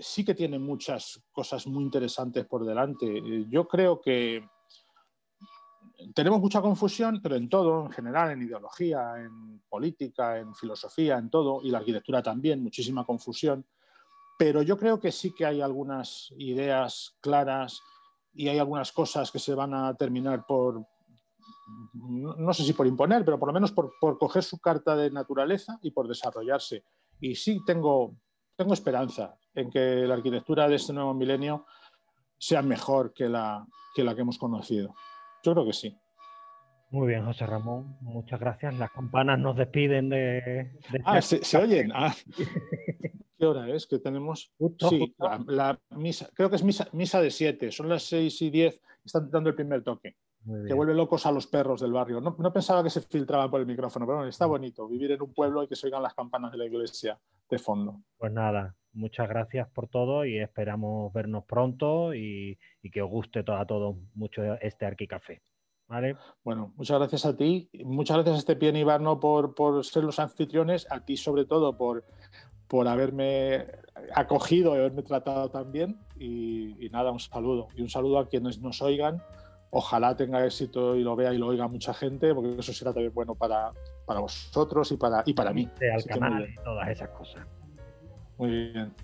sí que tiene muchas cosas muy interesantes por delante. Eh, yo creo que tenemos mucha confusión, pero en todo, en general, en ideología, en política, en filosofía, en todo, y la arquitectura también, muchísima confusión. Pero yo creo que sí que hay algunas ideas claras y hay algunas cosas que se van a terminar por, no, sé si por imponer, pero por lo menos por, coger su carta de naturaleza y por desarrollarse. Y sí tengo, tengo esperanza en que la arquitectura de este nuevo milenio sea mejor que la, que la que hemos conocido. Yo creo que sí. Muy bien, José Ramón, muchas gracias. Las campanas nos despiden de... ah, este ¿se, oyen? Ah. ¿Qué hora es que tenemos? sí, La, misa, creo que es misa, misa de siete, son las seis y diez, están dando el primer toque que vuelve locos a los perros del barrio. No, pensaba que se filtraba por el micrófono, pero bueno, está mm. bonito vivir en un pueblo y que se oigan las campanas de la iglesia de fondo. Pues nada, muchas gracias por todo y esperamos vernos pronto y, que os guste todo, a todos mucho este Arquicafé. ¿Vale? Bueno, muchas gracias a ti, muchas gracias a este Pien y por, ser los anfitriones, a ti sobre todo por, por haberme acogido y haberme tratado tan bien y nada, un saludo y un saludo a quienes nos oigan Ojalá tenga éxito y lo vea y lo oiga mucha gente, porque eso será también bueno para, para vosotros y para, y para mí. canal y todas esas cosas. Muy bien.